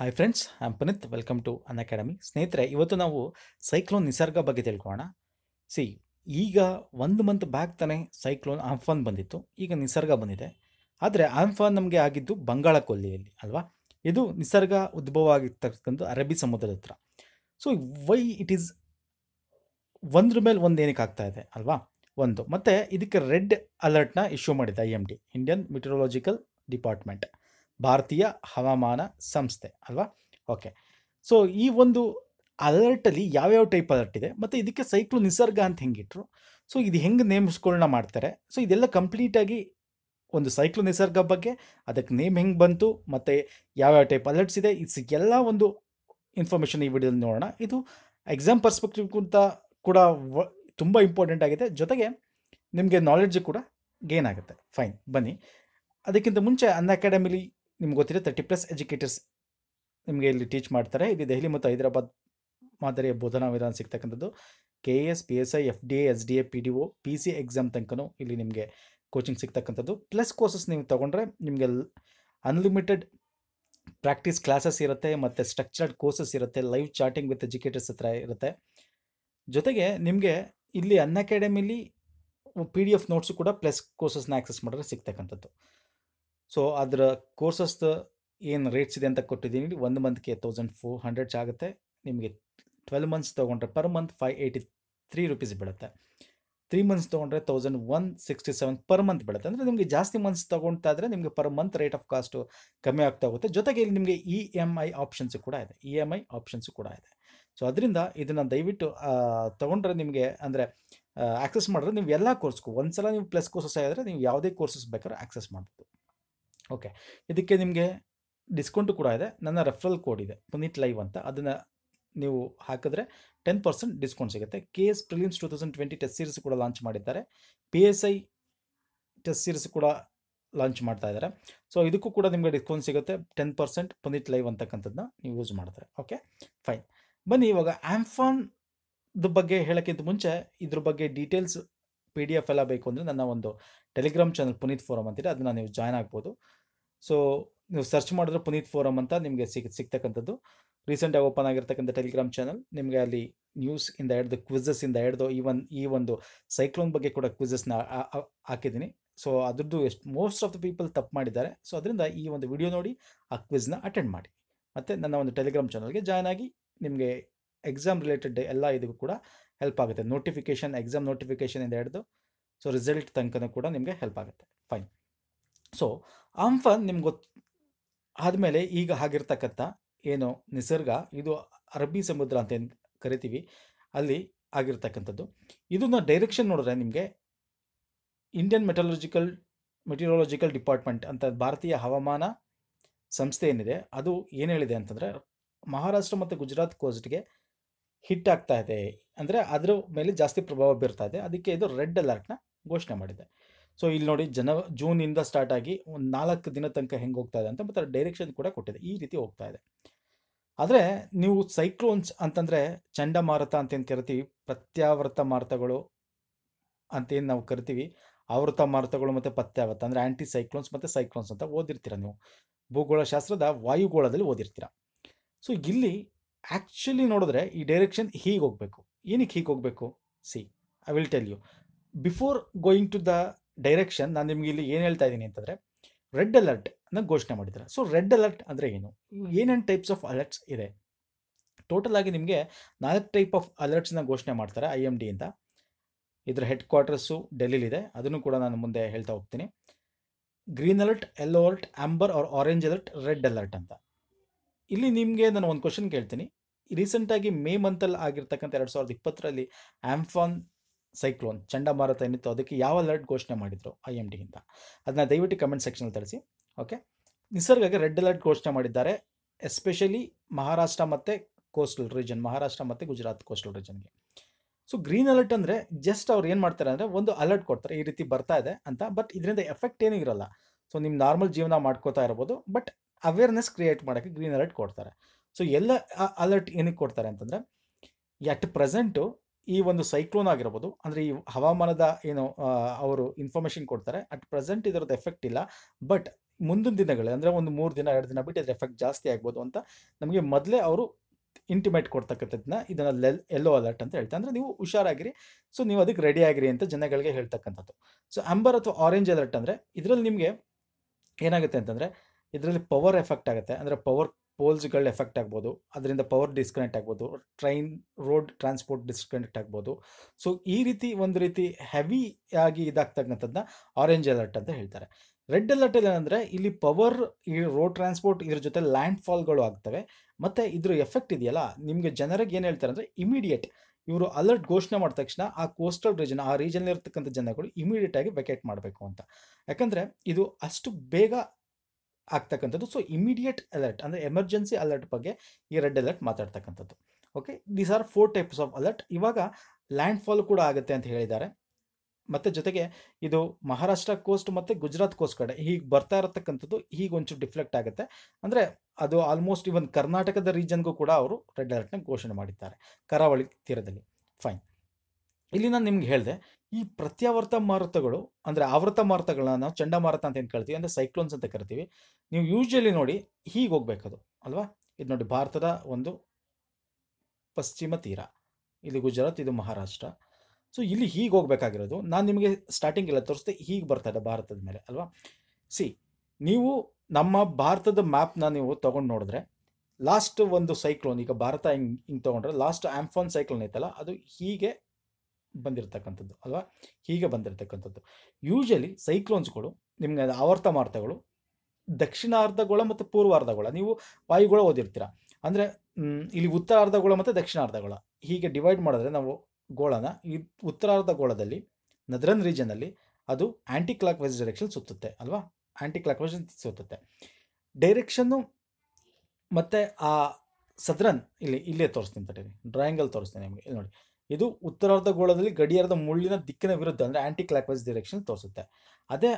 hi friends I'm Puneeth welcome to Unacademy ಸ್ನೇಹಿತರೆ ಇವತ್ತು ನಾವು ಸೈಕ್ಲೋನ್ ನಿಸರ್ಗ ಬಗ್ಗೆ ತಿಳ್ಕೊಳ್ಳೋಣ ಸಿ ಈಗ ಒಂದು ಮಂತ್ ಬ್ಯಾಕ್ ತಾನೇ ಸೈಕ್ಲೋನ್ ಆಂಫಾನ್ ಬಂದಿತ್ತು ಈಗ ನಿಸರ್ಗ ಬಂದಿದೆ ಆದರೆ ಆಂಫಾನ್ ನಮಗೆ ಆಗಿದ್ದು ಬಂಗಾಳ ಕೊಲ್ಲಿಯಲ್ಲಿ ಅಲ್ವಾ ಇದು ನಿಸರ್ಗ ಉದ್ಭವ ಆಗಿರ್ತಕ್ಕಂಥ ಅರಬ್ಬಿ ಸಮುದ್ರದ ಹತ್ರ ಸೊ ವೈ ಇಟ್ ಈಸ್ ಒಂದ್ರ ಮೇಲೆ ಒಂದು ಏನಕ್ಕೆ ಆಗ್ತಾ ಇದೆ ಅಲ್ವಾ ಒಂದು ಮತ್ತು ಇದಕ್ಕೆ ರೆಡ್ ಅಲರ್ಟ್ನ ಇಶ್ಯೂ ಮಾಡಿದೆ I M D Indian meteorological department ಭಾರತೀಯ ಹವಾಮಾನ ಸಂಸ್ಥೆ ಅಲ್ವಾ ಓಕೆ ಸೊ ಈ ಒಂದು ಅಲರ್ಟಲ್ಲಿ ಯಾವ್ಯಾವ ಟೈಪ್ ಅಲರ್ಟ್ ಇದೆ ಮತ್ತು ಇದಕ್ಕೆ ಸೈಕ್ಲು ನಿಸರ್ಗ ಅಂತ ಹೆಂಗಿಟ್ರು ಸೊ ಇದು ಹೆಂಗೆ ನೇಮಿಸ್ಕೊಳ್ಳೋಣ ಮಾಡ್ತಾರೆ ಸೊ ಇದೆಲ್ಲ ಕಂಪ್ಲೀಟಾಗಿ ಒಂದು ಸೈಕ್ಲು ನಿಸರ್ಗ ಬಗ್ಗೆ ಅದಕ್ಕೆ ನೇಮ್ ಹೆಂಗೆ ಬಂತು ಮತ್ತು ಯಾವ್ಯಾವ ಟೈಪ್ ಅಲರ್ಟ್ಸ್ ಇದೆ ಇದಕ್ಕೆಲ್ಲ ಒಂದು ಇನ್ಫಾರ್ಮೇಷನ್ ಈ ವಿಡಿಯೋದಲ್ಲಿ ನೋಡೋಣ ಇದು ಎಕ್ಸಾಮ್ ಪರ್ಸ್ಪೆಕ್ಟಿವ್ ಕೂಡ ವ ತುಂಬ ಇಂಪಾರ್ಟೆಂಟ್ ಆಗಿದೆ ಜೊತೆಗೆ ನಿಮಗೆ ನಾಲೆಡ್ಜ್ ಕೂಡ ಗೇನ್ ಆಗುತ್ತೆ ಫೈನ್ ಬನ್ನಿ ಅದಕ್ಕಿಂತ ಮುಂಚೆ ಅನ್ ಅಕಾಡೆಮಿಲಿ ನಿಮ್ಗೆ ಗೊತ್ತಿರುತ್ತೆ ತರ್ಟಿ ಪ್ಲಸ್ ಎಜುಕೇಟರ್ಸ್ ನಿಮಗೆ ಇಲ್ಲಿ ಟೀಚ್ ಮಾಡ್ತಾರೆ ಇಲ್ಲಿ ದೆಹಲಿ ಮತ್ತು ಹೈದರಾಬಾದ್ ಮಾದರಿಯ ಬೋಧನಾ ವಿಧಾನ ಸಿಗ್ತಕ್ಕಂಥದ್ದು K A S P S I F D A S D A P D O P C exam ತನಕನೂ ಇಲ್ಲಿ ನಿಮಗೆ ಕೋಚಿಂಗ್ ಸಿಗ್ತಕ್ಕಂಥದ್ದು ಪ್ಲಸ್ ಕೋರ್ಸಸ್ ನೀವು ತೊಗೊಂಡ್ರೆ ನಿಮಗೆ ಅನ್ಲಿಮಿಟೆಡ್ ಪ್ರಾಕ್ಟೀಸ್ ಕ್ಲಾಸಸ್ ಇರುತ್ತೆ ಮತ್ತು ಸ್ಟ್ರಕ್ಚರ್ಡ್ ಕೋರ್ಸಸ್ ಇರುತ್ತೆ ಲೈವ್ ಚಾಟಿಂಗ್ ವಿತ್ ಎಜುಕೇಟರ್ಸ್ ಹತ್ರ ಇರುತ್ತೆ ಜೊತೆಗೆ ನಿಮಗೆ ಇಲ್ಲಿ ಅನ್ ಅಕಾಡೆಮಿಲಿ ಪಿ ಡಿ ಎಫ್ ನೋಟ್ಸು ಕೂಡ ಪ್ಲಸ್ ಕೋರ್ಸಸ್ನ ಆ್ಯಕ್ಸಸ್ ಮಾಡಿದ್ರೆ ಸಿಗ್ತಕ್ಕಂಥದ್ದು ಸೊ ಅದರ ಕೋರ್ಸಸ್ ಏನು ರೇಟ್ಸ್ ಇದೆ ಅಂತ ಕೊಟ್ಟಿದ್ದೀನಿ ಒಂದು ಮಂತ್ಗೆ ತೌಸಂಡ್ ಫೋರ್ ಹಂಡ್ರೆಡ್ಸ್ ಆಗುತ್ತೆ ನಿಮಗೆ ಟ್ವೆಲ್ ಮಂತ್ಸ್ ತೊಗೊಂಡ್ರೆ per month five eighty three rupees ಬೀಳುತ್ತೆ ತ್ರೀ ಮಂತ್ಸ್ ತೊಗೊಂಡ್ರೆ thousand one sixty seven per month ಬೀಳುತ್ತೆ ಅಂದರೆ ನಿಮಗೆ ಜಾಸ್ತಿ ಮಂತ್ಸ್ ತೊಗೊಳ್ತಾ ಇದ್ರೆ ನಿಮಗೆ per month rate of cost ಕಮ್ಮಿ ಆಗ್ತಾ ಹೋಗುತ್ತೆ ಜೊತೆಗೆ ಇಲ್ಲಿ ನಿಮಗೆ ಇ ಎಮ್ ಐ ಆಪ್ಷನ್ಸ್ ಕೂಡ ಇದೆ ಇ ಎಮ್ ಐ ಆಪ್ಷನ್ಸ್ ಕೂಡ ಇದೆ ಸೊ ಅದರಿಂದ ಇದನ್ನು ದಯವಿಟ್ಟು ತೊಗೊಂಡ್ರೆ ನಿಮಗೆ ಅಂದರೆ ಆ್ಯಕ್ಸಸ್ ಮಾಡಿದ್ರೆ ನೀವು ಎಲ್ಲ ಕೋರ್ಸ್ಗೂ ಒಂದು ಸಲ ನೀವು ಪ್ಲಸ್ ಕೋರ್ಸಸ್ ಆಗಿದ್ರೆ ನೀವು ಯಾವುದೇ ಕೋರ್ಸಸ್ ಬೇಕಾದ್ರೂ ಆಕ್ಸೆಸ್ ಮಾಡ್ಬೋದು ಓಕೆ ಇದಕ್ಕೆ ನಿಮಗೆ ಡಿಸ್ಕೌಂಟು ಕೂಡ ಇದೆ ನನ್ನ ರೆಫ್ರಲ್ ಕೋಡ್ ಇದೆ ಪುನೀತ್ ಲೈವ್ ಅಂತ ಅದನ್ನು ನೀವು ಹಾಕಿದ್ರೆ ಟೆನ್ ಪರ್ಸೆಂಟ್ ಡಿಸ್ಕೌಂಟ್ ಸಿಗುತ್ತೆ K S prelims two thousand twenty test series ಕೂಡ ಲಾಂಚ್ ಮಾಡಿದ್ದಾರೆ P S I test series ಕೂಡ ಲಾಂಚ್ ಮಾಡ್ತಾ ಇದ್ದಾರೆ ಸೊ ಇದಕ್ಕೂ ಕೂಡ ನಿಮಗೆ ಡಿಸ್ಕೌಂಟ್ ಸಿಗುತ್ತೆ ಟೆನ್ ಪರ್ಸೆಂಟ್ ಪುನೀತ್ ಲೈವ್ ಅಂತಕ್ಕಂಥದ್ದನ್ನ ನೀವು ಯೂಸ್ ಮಾಡ್ತಾರೆ ಓಕೆ ಫೈನ್ ಬನ್ನಿ ಇವಾಗ ಆ್ಯಮ್ಫಾನ್ದ ಬಗ್ಗೆ ಹೇಳೋಕ್ಕಿಂತ ಮುಂಚೆ ಇದ್ರ ಬಗ್ಗೆ ಡೀಟೇಲ್ಸ್ ಪಿ ಡಿ ಎಫ್ ಎಲ್ಲ ಬೇಕು ಅಂದರೆ ನನ್ನ ಒಂದು ಟೆಲಿಗ್ರಾಮ್ ಚಾನಲ್ ಪುನೀತ್ ಫೋರಮ್ ಅಂತಿದೆ ಅದನ್ನು ನೀವು ಜಾಯ್ನ್ ಆಗ್ಬೋದು ಸೊ ನೀವು ಸರ್ಚ್ ಮಾಡಿದ್ರೆ ಪುನೀತ್ ಫೋರಮ್ ಅಂತ ನಿಮಗೆ ಸಿಕ್ ಸಿಗ್ತಕ್ಕಂಥದ್ದು ರೀಸೆಂಟಾಗಿ ಓಪನ್ ಆಗಿರ್ತಕ್ಕಂಥ ಟೆಲಿಗ್ರಾಮ್ ಚಾನಲ್ ನಿಮಗೆ ಅಲ್ಲಿ ನ್ಯೂಸ್ ಇಂದ ಹಿಡ್ದು ಕ್ವಿಜಸ್ ಇಂದ ಹಿಡ್ದು ಈವನ್ ಈ ಒಂದು ಸೈಕ್ಲೋನ್ ಬಗ್ಗೆ ಕೂಡ ಕ್ವಿಝಸ್ನ ಹಾಕಿದ್ದೀನಿ ಸೊ ಅದ್ರದ್ದು ಎಷ್ಟು ಮೋಸ್ಟ್ ಆಫ್ ದ ಪೀಪಲ್ ತಪ್ಪು ಮಾಡಿದ್ದಾರೆ ಸೊ ಅದರಿಂದ ಈ ಒಂದು ವಿಡಿಯೋ ನೋಡಿ ಆ ಕ್ವಿಜ್ನ ಅಟೆಂಡ್ ಮಾಡಿ ಮತ್ತು ನನ್ನ ಒಂದು ಟೆಲಿಗ್ರಾಮ್ ಚಾನಲ್ಗೆ ಜಾಯ್ನ್ ಆಗಿ ನಿಮಗೆ ಎಕ್ಸಾಮ್ ರಿಲೇಟೆಡ್ ಎಲ್ಲ ಇದಕ್ಕೂ ಕೂಡ ಹೆಲ್ಪ್ ಆಗುತ್ತೆ ನೋಟಿಫಿಕೇಷನ್ ಎಕ್ಸಾಮ್ ಇಂದ ಹಿಡಿದು ಸೊ ರಿಸಲ್ಟ್ ತನಕನೂ ಕೂಡ ನಿಮಗೆ ಹೆಲ್ಪ್ ಆಗುತ್ತೆ ಫೈನ್ ಸೊ ಅಂಫನ್ ನಿಮ್ಗೆ ಗೊತ್ತು ಆದಮೇಲೆ ಈಗ ಆಗಿರ್ತಕ್ಕಂಥ ಏನು ನಿಸರ್ಗ ಇದು ಅರಬ್ಬಿ ಸಮುದ್ರ ಅಂತ ಏನು ಕರಿತೀವಿ ಅಲ್ಲಿ ಆಗಿರ್ತಕ್ಕಂಥದ್ದು ಇದನ್ನ ಡೈರೆಕ್ಷನ್ ನೋಡಿದ್ರೆ ನಿಮಗೆ ಇಂಡಿಯನ್ ಮೆಟಲರ್ಜಿಕಲ್ ಮೆಟೀರಿಯಾಲಜಿಕಲ್ ಡಿಪಾರ್ಟ್ಮೆಂಟ್ ಅಂತ ಭಾರತೀಯ ಹವಾಮಾನ ಸಂಸ್ಥೆ ಏನಿದೆ ಅದು ಏನು ಹೇಳಿದೆ ಅಂತಂದರೆ ಮಹಾರಾಷ್ಟ್ರ ಮತ್ತು ಗುಜರಾತ್ ಕೋಸ್ಟ್ಗೆ ಹಿಟ್ ಆಗ್ತಾ ಇದೆ ಅಂದರೆ ಅದರ ಮೇಲೆ ಜಾಸ್ತಿ ಪ್ರಭಾವ ಬೀರ್ತಾ ಇದೆ ಅದಕ್ಕೆ ಇದು ರೆಡ್ ಅಲರ್ಟ್ನ ಘೋಷಣೆ ಮಾಡಿದೆ ಸೊ ಇಲ್ಲಿ ನೋಡಿ ಜನ ಜೂನಿಂದ ಸ್ಟಾರ್ಟ್ ಆಗಿ ಒಂದು ನಾಲ್ಕು ದಿನ ತನಕ ಹೆಂಗೆ ಹೋಗ್ತಾ ಇದೆ ಅಂತ ಮತ್ತು ಡೈರೆಕ್ಷನ್ ಕೂಡ ಕೊಟ್ಟಿದೆ ಈ ರೀತಿ ಹೋಗ್ತಾ ಇದೆ ಆದರೆ ನೀವು ಸೈಕ್ಲೋನ್ಸ್ ಅಂತಂದರೆ ಚಂಡಮಾರುತ ಅಂತೇನು ಕರಿತೀವಿ ಪ್ರತ್ಯಾವೃತ ಮಾರುತಗಳು ಅಂತೇನು ನಾವು ಕರಿತೀವಿ ಆವೃತ ಮಾರುತಗಳು ಮತ್ತು ಪ್ರತ್ಯಾವರ್ತ ಅಂದರೆ ಆ್ಯಂಟಿ ಸೈಕ್ಲೋನ್ಸ್ ಮತ್ತು ಸೈಕ್ಲೋನ್ಸ್ ಅಂತ ಓದಿರ್ತೀರ ನೀವು ಭೂಗೋಳಶಾಸ್ತ್ರದ ವಾಯುಗೋಳದಲ್ಲಿ ಓದಿರ್ತೀರ ಸೊ ಇಲ್ಲಿ ಆ್ಯಕ್ಚುಲಿ ನೋಡಿದ್ರೆ ಈ ಡೈರೆಕ್ಷನ್ ಹೀಗೆ ಹೋಗಬೇಕು ಏನಕ್ಕೆ ಹೀಗೆ ಹೋಗಬೇಕು see I will tell you before going to the direction ನಾನು ನಿಮಗೆ ಇಲ್ಲಿ ಏನು ಹೇಳ್ತಾ ಇದ್ದೀನಿ ಅಂತಂದರೆ ರೆಡ್ ಅಲರ್ಟ್ ಅನ್ನ ಘೋಷಣೆ ಮಾಡಿದ್ದಾರೆ ಸೊ ರೆಡ್ ಅಲರ್ಟ್ ಅಂದರೆ ಏನು ಏನೇನು ಟೈಪ್ಸ್ ಆಫ್ ಅಲರ್ಟ್ಸ್ ಇದೆ ಟೋಟಲ್ ಆಗಿ ನಿಮಗೆ ನಾಲ್ಕು ಟೈಪ್ ಆಫ್ ಅಲರ್ಟ್ಸ್ನ ಘೋಷಣೆ ಮಾಡ್ತಾರೆ ಐ ಎಮ್ ಡಿಯಿಂದ ಇದರ ಹೆಡ್ ಕ್ವಾರ್ಟರ್ಸು ಡೆಲ್ಲಿಲಿದೆ ಅದನ್ನು ಕೂಡ ನಾನು ಮುಂದೆ ಹೇಳ್ತಾ ಹೋಗ್ತೀನಿ green alert yellow alert amber or orange alert red alert ಅಂತ ಇಲ್ಲಿ ನಿಮಗೆ ನಾನು ಒಂದು ಕ್ವಶನ್ ಕೇಳ್ತೀನಿ ರೀಸೆಂಟಾಗಿ ಮೇ ಮಂತಲ್ಲಿ ಆಗಿರ್ತಕ್ಕಂಥ ಎರಡು ಸಾವಿರದ ಇಪ್ಪತ್ತರಲ್ಲಿ ಆಂಫಾನ್ ಸೈಕ್ಲೋನ್ ಚಂಡಮಾರುತ ಏನಿತ್ತು ಅದಕ್ಕೆ ಯಾವ ಅಲರ್ಟ್ ಘೋಷಣೆ ಮಾಡಿದ್ರು ಐ ಎಮ್ ಡಿಗಿಂತ ಅದನ್ನ ದಯವಿಟ್ಟು ಕಮೆಂಟ್ ಸೆಕ್ಷನಲ್ಲಿ ತರಿಸಿ ಓಕೆ ನಿಸರ್ಗಕ್ಕೆ ರೆಡ್ ಅಲರ್ಟ್ ಘೋಷಣೆ ಮಾಡಿದ್ದಾರೆ ಎಸ್ಪೆಷಲಿ ಮಹಾರಾಷ್ಟ್ರ ಮತ್ತು ಕೋಸ್ಟಲ್ ರೀಜನ್ ಮಹಾರಾಷ್ಟ್ರ ಮತ್ತು ಗುಜರಾತ್ ಕೋಸ್ಟಲ್ ರೀಜನ್ಗೆ ಸೊ ಗ್ರೀನ್ ಅಲರ್ಟ್ ಅಂದರೆ ಜಸ್ಟ್ ಅವ್ರು ಏನು ಮಾಡ್ತಾರೆ ಅಂದರೆ ಒಂದು ಅಲರ್ಟ್ ಕೊಡ್ತಾರೆ ಈ ರೀತಿ ಬರ್ತಾ ಇದೆ ಅಂತ ಬಟ್ ಇದರಿಂದ ಎಫೆಕ್ಟ್ ಏನೂ ಇರಲ್ಲ ಸೊ ನಿಮ್ಮ ನಾರ್ಮಲ್ ಜೀವನ ಮಾಡ್ಕೋತಾ ಇರ್ಬೋದು ಬಟ್ ಅವೇರ್ನೆಸ್ ಕ್ರಿಯೇಟ್ ಮಾಡೋಕ್ಕೆ ಗ್ರೀನ್ ಅಲರ್ಟ್ ಕೊಡ್ತಾರೆ ಸೊ ಎಲ್ಲ ಅಲರ್ಟ್ ಏನಕ್ಕೆ ಕೊಡ್ತಾರೆ ಅಂತಂದರೆ ಎಟ್ ಪ್ರೆಸೆಂಟು ಈ ಒಂದು ಸೈಕ್ಲೋನ್ ಆಗಿರ್ಬೋದು ಅಂದರೆ ಈ ಹವಾಮಾನದ ಏನು ಅವರು ಇನ್ಫಾರ್ಮೇಷನ್ ಕೊಡ್ತಾರೆ ಅಟ್ ಪ್ರೆಸೆಂಟ್ ಇದರದ್ದು ಎಫೆಕ್ಟ್ ಇಲ್ಲ ಬಟ್ ಮುಂದಿನ ದಿನಗಳಲ್ಲಿ ಅಂದರೆ ಒಂದು ಮೂರು ದಿನ ಎರಡು ದಿನ ಬಿಟ್ಟು ಅದ್ರ ಎಫೆಕ್ಟ್ ಜಾಸ್ತಿ ಆಗ್ಬೋದು ಅಂತ ನಮಗೆ ಮೊದಲೇ ಅವರು ಇಂಟಿಮೇಟ್ ಕೊಡ್ತಕ್ಕಂಥದ್ದನ್ನ ಇದನ್ನ ಲೆಲ್ ಎಲ್ಲೋ ಅಲರ್ಟ್ ಅಂತ ಹೇಳ್ತಾರೆ ಅಂದರೆ ನೀವು ಹುಷಾರಾಗಿರಿ ಸೊ ನೀವು ಅದಕ್ಕೆ ರೆಡಿ ಆಗಿರಿ ಅಂತ ಜನಗಳಿಗೆ ಹೇಳ್ತಕ್ಕಂಥದ್ದು ಸೊ ಅಂಬರ್ ಅಥವಾ ಆರೆಂಜ್ ಅಲರ್ಟ್ ಅಂದರೆ ಇದರಲ್ಲಿ ನಿಮಗೆ ಏನಾಗುತ್ತೆ ಅಂತಂದರೆ ಇದರಲ್ಲಿ ಪವರ್ ಎಫೆಕ್ಟ್ ಆಗುತ್ತೆ ಅಂದರೆ ಪವರ್ ಪೋಲ್ಸ್ಗಳು ಎಫೆಕ್ಟ್ ಆಗ್ಬೋದು ಅದರಿಂದ ಪವರ್ ಡಿಸ್ಕನೆಕ್ಟ್ ಆಗ್ಬೋದು ಟ್ರೈನ್ ರೋಡ್ ಟ್ರಾನ್ಸ್ಪೋರ್ಟ್ ಡಿಸ್ಕನೆಕ್ಟ್ ಆಗ್ಬೋದು ಸೊ ಈ ರೀತಿ ಒಂದು ರೀತಿ ಹೆವಿ ಆಗಿ ಇದಾಗ್ತಕ್ಕಂಥದ್ದನ್ನ ಆರೆಂಜ್ ಅಲರ್ಟ್ ಅಂತ ಹೇಳ್ತಾರೆ ರೆಡ್ ಅಲರ್ಟ್ ಏನಂದರೆ ಇಲ್ಲಿ ಪವರ್ ಈ ರೋಡ್ ಟ್ರಾನ್ಸ್ಪೋರ್ಟ್ ಇದ್ರ ಜೊತೆ ಲ್ಯಾಂಡ್ ಫಾಲ್ಗಳು ಆಗ್ತವೆ ಮತ್ತು ಇದ್ರ ಎಫೆಕ್ಟ್ ಇದೆಯಲ್ಲ ನಿಮಗೆ ಜನರಿಗೆ ಏನು ಹೇಳ್ತಾರೆ ಅಂದರೆ ಇಮಿಡಿಯೇಟ್ ಇವರು ಅಲರ್ಟ್ ಘೋಷಣೆ ಮಾಡಿದ ತಕ್ಷಣ ಆ ಕೋಸ್ಟಲ್ ರೀಜನ್ ಆ ರೀಜನ್ ಇರತಕ್ಕಂಥ ಜನಗಳು ಇಮಿಡಿಯೇಟ್ ಆಗಿ ವೆಕೇಟ್ ಮಾಡಬೇಕು ಅಂತ ಯಾಕಂದರೆ ಇದು ಅಷ್ಟು ಬೇಗ ಆಗ್ತಕ್ಕಂಥದ್ದು ಸೊ ಇಮಿಡಿಯೇಟ್ ಅಲರ್ಟ್ ಅಂದರೆ ಎಮರ್ಜೆನ್ಸಿ ಅಲರ್ಟ್ ಬಗ್ಗೆ ಈ ರೆಡ್ ಅಲರ್ಟ್ ಮಾತಾಡ್ತಕ್ಕಂಥದ್ದು okay these are four types of alert ಇವಾಗ ಲ್ಯಾಂಡ್ ಫಾಲ್ ಕೂಡ ಆಗುತ್ತೆ ಅಂತ ಹೇಳಿದ್ದಾರೆ ಮತ್ತು ಜೊತೆಗೆ ಇದು ಮಹಾರಾಷ್ಟ್ರ ಕೋಸ್ಟ್ ಮತ್ತು ಗುಜರಾತ್ ಕೋಸ್ಟ್ ಕಡೆ ಹೀಗೆ ಬರ್ತಾ ಇರತಕ್ಕಂಥದ್ದು ಹೀಗೆ ಒಂಚೂರು ಡಿಫ್ಲೆಕ್ಟ್ ಆಗುತ್ತೆ ಅಂದರೆ ಅದು ಆಲ್ಮೋಸ್ಟ್ ಇವನ್ ಕರ್ನಾಟಕದ ರೀಜನ್ಗೂ ಕೂಡ ಅವರು ರೆಡ್ ಅಲರ್ಟ್ನ ಘೋಷಣೆ ಮಾಡಿದ್ದಾರೆ ಕರಾವಳಿ ತೀರದಲ್ಲಿ ಫೈನ್ ಇಲ್ಲಿ ನಾನು ನಿಮ್ಗೆ ಹೇಳಿದೆ ಈ ಪ್ರತ್ಯಾವರ್ತ ಮಾರುತಗಳು ಅಂದರೆ ಆವೃತ ಮಾರುತಗಳನ್ನ ನಾವು ಚಂಡಮಾರುತ ಅಂತ ಏನು ಕರಿತೀವಿ ಅಂದರೆ ಸೈಕ್ಲೋನ್ಸ್ ಅಂತ ಕರಿತೀವಿ ನೀವು ಯೂಶ್ವಲಿ ನೋಡಿ ಹೀಗೆ ಹೋಗ್ಬೇಕದು ಅಲ್ವಾ ಇದು ನೋಡಿ ಭಾರತದ ಒಂದು ಪಶ್ಚಿಮ ತೀರ ಇದು ಗುಜರಾತ್ ಇದು ಮಹಾರಾಷ್ಟ್ರ ಸೊ ಇಲ್ಲಿ ಹೀಗೆ ಹೋಗ್ಬೇಕಾಗಿರೋದು ನಾನು ನಿಮಗೆ ಸ್ಟಾರ್ಟಿಂಗ್ ಎಲ್ಲ ತೋರಿಸ್ದೆ ಹೀಗೆ ಇದೆ ಭಾರತದ ಮೇಲೆ ಅಲ್ವಾ ಸಿ ನೀವು ನಮ್ಮ ಭಾರತದ ಮ್ಯಾಪ್ನ ನೀವು ತೊಗೊಂಡು ನೋಡಿದ್ರೆ ಲಾಸ್ಟ್ ಒಂದು ಸೈಕ್ಲೋನ್ ಈಗ ಭಾರತ ಹಿಂಗೆ ಹಿಂಗೆ ತೊಗೊಂಡ್ರೆ ಲಾಸ್ಟ್ ಆಂಫಾನ್ ಸೈಕ್ಲೋನ್ ಐತಲ್ಲ ಅದು ಹೀಗೆ ಬಂದಿರತಕ್ಕಂಥದ್ದು ಅಲ್ವಾ ಹೀಗೆ ಬಂದಿರತಕ್ಕಂಥದ್ದು ಯೂಶಲಿ ಸೈಕ್ಲೋನ್ಸ್ಗಳು ನಿಮಗೆ ಆವರ್ತ ಮಾರ್ತಗಳು ದಕ್ಷಿಣಾರ್ಧಗೋಳ ಮತ್ತು ಪೂರ್ವಾರ್ಧಗೋಳ ನೀವು ವಾಯುಗೋಳ ಓದಿರ್ತೀರ ಅಂದರೆ ಇಲ್ಲಿ ಉತ್ತರಾರ್ಧಗೋಳ ಮತ್ತು ದಕ್ಷಿಣಾರ್ಧಗೋಳ ಹೀಗೆ ಡಿವೈಡ್ ಮಾಡಿದ್ರೆ ನಾವು ಗೋಳನ ಈ ಉತ್ತರಾರ್ಧಗೋಳದಲ್ಲಿ ನದ್ರನ್ ರೀಜನಲ್ಲಿ ಅದು ಆ್ಯಂಟಿ ಕ್ಲಾಕ್ ವೈಸ್ ಡೈರೆಕ್ಷನ್ ಸುತ್ತುತ್ತೆ ಅಲ್ವಾ ಆ್ಯಂಟಿ ಕ್ಲಾಕ್ ವೈಸ್ ಸುತ್ತುತ್ತೆ ಡೈರೆಕ್ಷನ್ನು ಮತ್ತು ಆ ಸದ್ರನ್ ಇಲ್ಲಿ ಇಲ್ಲೇ ತೋರಿಸ್ತೀನಿ ತಟೀರಿ ಡ್ರಾಯಿಂಗಲ್ಲಿ ತೋರಿಸ್ತೀನಿ ನಿಮಗೆ ಇಲ್ಲಿ ನೋಡಿ ಇದು ಉತ್ತರಾರ್ಧ ಗೋಳದಲ್ಲಿ ಗಡಿಯಾರದ ಮುಳ್ಳಿನ ದಿಕ್ಕಿನ ವಿರುದ್ಧ ಅಂದರೆ ಆ್ಯಂಟಿ ಕ್ಲಾಕ್ ವೈಸ್ ಡಿರೆಕ್ಷನ್ ತೋರಿಸುತ್ತೆ ಅದೇ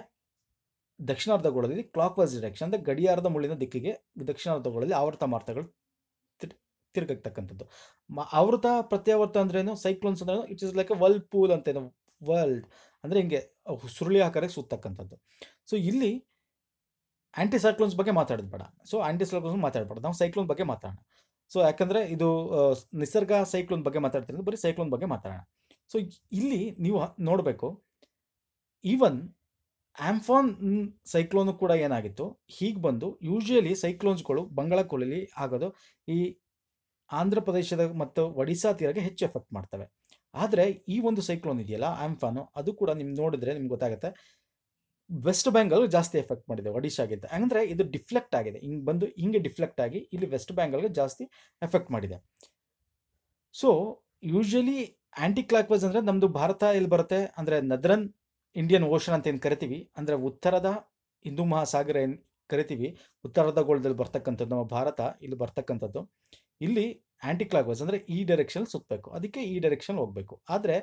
ದಕ್ಷಿಣಾರ್ಧ ಗೋಳದಲ್ಲಿ ಕ್ಲಾಕ್ ವೈಸ್ ಡಿರೆಕ್ಷನ್ ಅಂದರೆ ಗಡಿಯಾರದ ಮುಳ್ಳಿನ ದಿಕ್ಕಿಗೆ ಗೋಳದಲ್ಲಿ ಆವೃತ ಮಾರ್ತಗಳು ತಿರುಗತಕ್ಕಂಥದ್ದು ಮ ಆವೃತ ಪ್ರತ್ಯಾವರ್ತ ಅಂದ್ರೇನು ಸೈಕ್ಲೋನ್ಸ್ ಅಂದ್ರೆ it is like a whirlpool ಅಂತೇನು ವರ್ಲ್ಡ್ ಅಂದರೆ ಹಿಂಗೆ ಸುರುಳಿ ಆಕಾರಕ್ಕೆ ಸುತ್ತಕ್ಕಂಥದ್ದು ಸೊ ಇಲ್ಲಿ ಆ್ಯಂಟಿ ಸೈಕ್ಲೋನ್ಸ್ ಬಗ್ಗೆ ಮಾತಾಡೋದು ಬೇಡ ಸೊ ಆ್ಯಂಟಿ ಸೈಕ್ಲೋನ್ಸ್ ಮಾತಾಡಬೇಡ ನಾವು ಸೈಕ್ಲೋನ್ ಬಗ್ಗೆ ಮಾತಾಡೋಣ ಸೊ ಯಾಕಂದ್ರೆ ಇದು ನಿಸರ್ಗ ಸೈಕ್ಲೋನ್ ಬಗ್ಗೆ ಮಾತಾಡ್ತಿರೋದು ಬರೀ ಸೈಕ್ಲೋನ್ ಬಗ್ಗೆ ಮಾತಾಡೋಣ ಸೊ ಇಲ್ಲಿ ನೀವು ನೋಡಬೇಕು ಈವನ್ ಆಂಫಾನ್ ಸೈಕ್ಲೋನು ಕೂಡ ಏನಾಗಿತ್ತು ಹೀಗೆ ಬಂದು ಯೂಶಲಿ ಸೈಕ್ಲೋನ್ಸ್ಗಳು ಬಂಗಾಳಕೊಲ್ಲಿ ಆಗೋದು ಈ ಆಂಧ್ರ ಪ್ರದೇಶದ ಮತ್ತು ಒಡಿಶಾ ತೀರಗೆ ಹೆಚ್ಚು ಎಫೆಕ್ಟ್ ಮಾಡ್ತವೆ ಆದರೆ ಈ ಒಂದು ಸೈಕ್ಲೋನ್ ಇದೆಯಲ್ಲ ಆಂಫಾನು ಅದು ಕೂಡ ನಿಮ್ಗೆ ನೋಡಿದ್ರೆ ನಿಮ್ಗೆ ಗೊತ್ತಾಗುತ್ತೆ ವೆಸ್ಟ್ ಬೆಂಗಾಲ್ ಜಾಸ್ತಿ ಎಫೆಕ್ಟ್ ಮಾಡಿದೆ ಒಡಿಶಾಗಿದ್ದ ಅಂದ್ರೆ ಇದು ಡಿಫ್ಲೆಕ್ಟ್ ಆಗಿದೆ ಹಿಂಗೆ ಬಂದು ಹಿಂಗೆ ಡಿಫ್ಲೆಕ್ಟ್ ಆಗಿ ಇಲ್ಲಿ ವೆಸ್ಟ್ ಬೆಂಗಾಲ್ಗೆ ಜಾಸ್ತಿ ಎಫೆಕ್ಟ್ ಮಾಡಿದೆ so usually anticlockwise ಅಂದರೆ ನಮ್ಮದು ಭಾರತ ಎಲ್ಲಿ ಬರುತ್ತೆ ಅಂದ್ರೆ ನದರನ್ ಇಂಡಿಯನ್ ಓಷನ್ ಅಂತ ಏನು ಕರಿತೀವಿ ಅಂದ್ರೆ ಉತ್ತರದ ಹಿಂದೂ ಮಹಾಸಾಗರ ಏನು ಕರಿತೀವಿ ಉತ್ತರದ ಗೋಳದಲ್ಲಿ ಬರ್ತಕ್ಕಂಥದ್ದು ನಮ್ಮ ಭಾರತ ಇಲ್ಲಿ ಬರ್ತಕ್ಕಂಥದ್ದು ಇಲ್ಲಿ ಆಂಟಿ ಕ್ಲಾಕ್ ವೈಸ್ ಅಂದರೆ ಈ ಡೈರೆಕ್ಷನ್ ಸುತ್ತಬೇಕು ಅದಕ್ಕೆ ಈ ಡೈರೆಕ್ಷನ್ ಹೋಗ್ಬೇಕು ಆದರೆ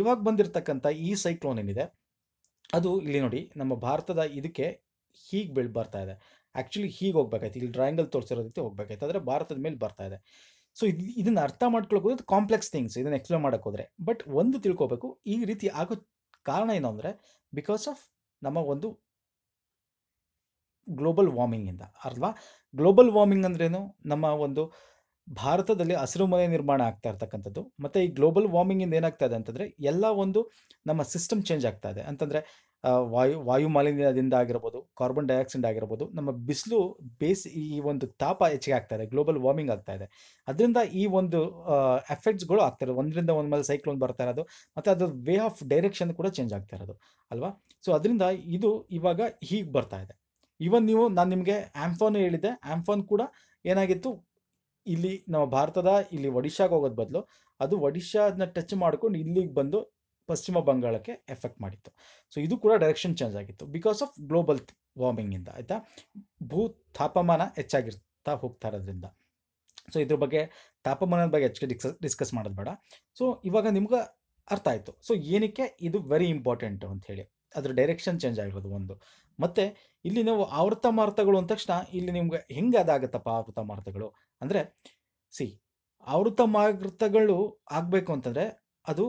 ಇವಾಗ ಬಂದಿರತಕ್ಕಂಥ ಈ ಸೈಕ್ಲೋನ್ ಏನಿದೆ ಅದು ಇಲ್ಲಿ ನೋಡಿ ನಮ್ಮ ಭಾರತದ ಇದಕ್ಕೆ ಹೀಗೆ ಬೆಳೆ ಬರ್ತಾ ಇದೆ ಆ್ಯಕ್ಚುಲಿ ಹೀಗೆ ಹೋಗ್ಬೇಕಾಯ್ತು ಇಲ್ಲಿ ಡ್ರಾಯಿಂಗಲ್ಲಿ ರೀತಿ ಹೋಗ್ಬೇಕಾಯ್ತು ಆದರೆ ಭಾರತದ ಮೇಲೆ ಬರ್ತಾ ಇದೆ ಸೊ ಇದು ಇದನ್ನು ಅರ್ಥ ಮಾಡ್ಕೊಳ್ಬೋದು ಕಾಂಪ್ಲೆಕ್ಸ್ ಥಿಂಗ್ಸ್ ಇದನ್ನು ಎಕ್ಸ್ಪ್ಲೇನ್ ಮಾಡೋಕ್ಕೆ ಹೋದರೆ ಬಟ್ ಒಂದು ತಿಳ್ಕೊಬೇಕು ಈ ರೀತಿ ಆಗೋ ಕಾರಣ ಏನು ಅಂದರೆ ಬಿಕಾಸ್ ಆಫ್ ನಮ್ಮ ಒಂದು ಗ್ಲೋಬಲ್ ವಾರ್ಮಿಂಗಿಂದ ಅಲ್ವಾ ಗ್ಲೋಬಲ್ ವಾರ್ಮಿಂಗ್ ಅಂದ್ರೇನು ನಮ್ಮ ಒಂದು ಭಾರತದಲ್ಲಿ ಹಸಿರು ಮನೆ ನಿರ್ಮಾಣ ಆಗ್ತಾ ಇರ್ತಕ್ಕಂಥದ್ದು ಮತ್ತು ಈ ಗ್ಲೋಬಲ್ ವಾರ್ಮಿಂಗಿಂದ ಏನಾಗ್ತಾ ಇದೆ ಅಂತಂದರೆ ಎಲ್ಲ ಒಂದು ನಮ್ಮ ಸಿಸ್ಟಮ್ ಚೇಂಜ್ ಆಗ್ತಾ ಇದೆ ಅಂತಂದರೆ ವಾಯು ವಾಯು ಮಾಲಿನ್ಯದಿಂದ ಆಗಿರ್ಬೋದು ಕಾರ್ಬನ್ ಡೈಆಕ್ಸೈಡ್ ಆಗಿರ್ಬೋದು ನಮ್ಮ ಬಿಸಿಲು ಬೇಸ್ ಈ ಒಂದು ತಾಪ ಹೆಚ್ಚಿಗೆ ಆಗ್ತಾ ಇದೆ ಗ್ಲೋಬಲ್ ವಾರ್ಮಿಂಗ್ ಆಗ್ತಾ ಇದೆ ಅದರಿಂದ ಈ ಒಂದು ಎಫೆಕ್ಟ್ಸ್ಗಳು ಆಗ್ತಾ ಇರೋದು ಒಂದರಿಂದ ಒಂದು ಮೇಲೆ ಸೈಕ್ಲೋನ್ ಬರ್ತಾ ಇರೋದು ಮತ್ತು ಅದ್ರ ವೇ ಆಫ್ ಡೈರೆಕ್ಷನ್ ಕೂಡ ಚೇಂಜ್ ಆಗ್ತಾ ಇರೋದು ಅಲ್ವಾ ಸೊ ಅದರಿಂದ ಇದು ಇವಾಗ ಹೀಗೆ ಬರ್ತಾ ಇದೆ ಇವನ್ ನೀವು ನಾನು ನಿಮಗೆ ಆ್ಯಂಫೋನ್ ಹೇಳಿದ್ದೆ ಆ್ಯಂಫೋನ್ ಕೂಡ ಏನಾಗಿತ್ತು ಇಲ್ಲಿ ನಮ್ಮ ಭಾರತದ ಇಲ್ಲಿ ಒಡಿಶಾಗೆ ಹೋಗೋದು ಬದಲು ಅದು ಒಡಿಶಾದನ್ನ ಟಚ್ ಮಾಡ್ಕೊಂಡು ಇಲ್ಲಿಗೆ ಬಂದು ಪಶ್ಚಿಮ ಬಂಗಾಳಕ್ಕೆ ಎಫೆಕ್ಟ್ ಮಾಡಿತ್ತು ಸೊ ಇದು ಕೂಡ ಡೈರೆಕ್ಷನ್ ಚೇಂಜ್ ಆಗಿತ್ತು ಬಿಕಾಸ್ ಆಫ್ ಗ್ಲೋಬಲ್ ವಾರ್ಮಿಂಗಿಂದ ಆಯಿತಾ ಭೂ ತಾಪಮಾನ ಹೆಚ್ಚಾಗಿರ್ತಾ ಹೋಗ್ತಾ ಇರೋದ್ರಿಂದ ಸೊ ಇದ್ರ ಬಗ್ಗೆ ತಾಪಮಾನದ ಬಗ್ಗೆ ಹೆಚ್ಚಿಗೆ ಡಿಸ್ಕಸ್ ಡಿಸ್ಕಸ್ ಮಾಡೋದು ಬೇಡ ಸೊ ಇವಾಗ ನಿಮ್ಗೆ ಅರ್ಥ ಆಯಿತು ಸೊ ಏನಕ್ಕೆ ಇದು ವೆರಿ ಇಂಪಾರ್ಟೆಂಟ್ ಅಂತ ಹೇಳಿ ಅದರ ಡೈರೆಕ್ಷನ್ ಚೇಂಜ್ ಆಗಿರೋದು ಒಂದು ಮತ್ತು ಇಲ್ಲಿ ನಾವು ಆವೃತ ಮಾರುತಗಳು ಅಂದ ತಕ್ಷಣ ಇಲ್ಲಿ ನಿಮ್ಗೆ ಹೆಂಗೆ ಅದಾಗತ್ತಪ್ಪ ಆವೃತ ಮಾರುತಗಳು ಅಂದರೆ ಸಿ ಆವೃತ ಮಾರುತಗಳು ಆಗಬೇಕು ಅಂತಂದರೆ ಅದು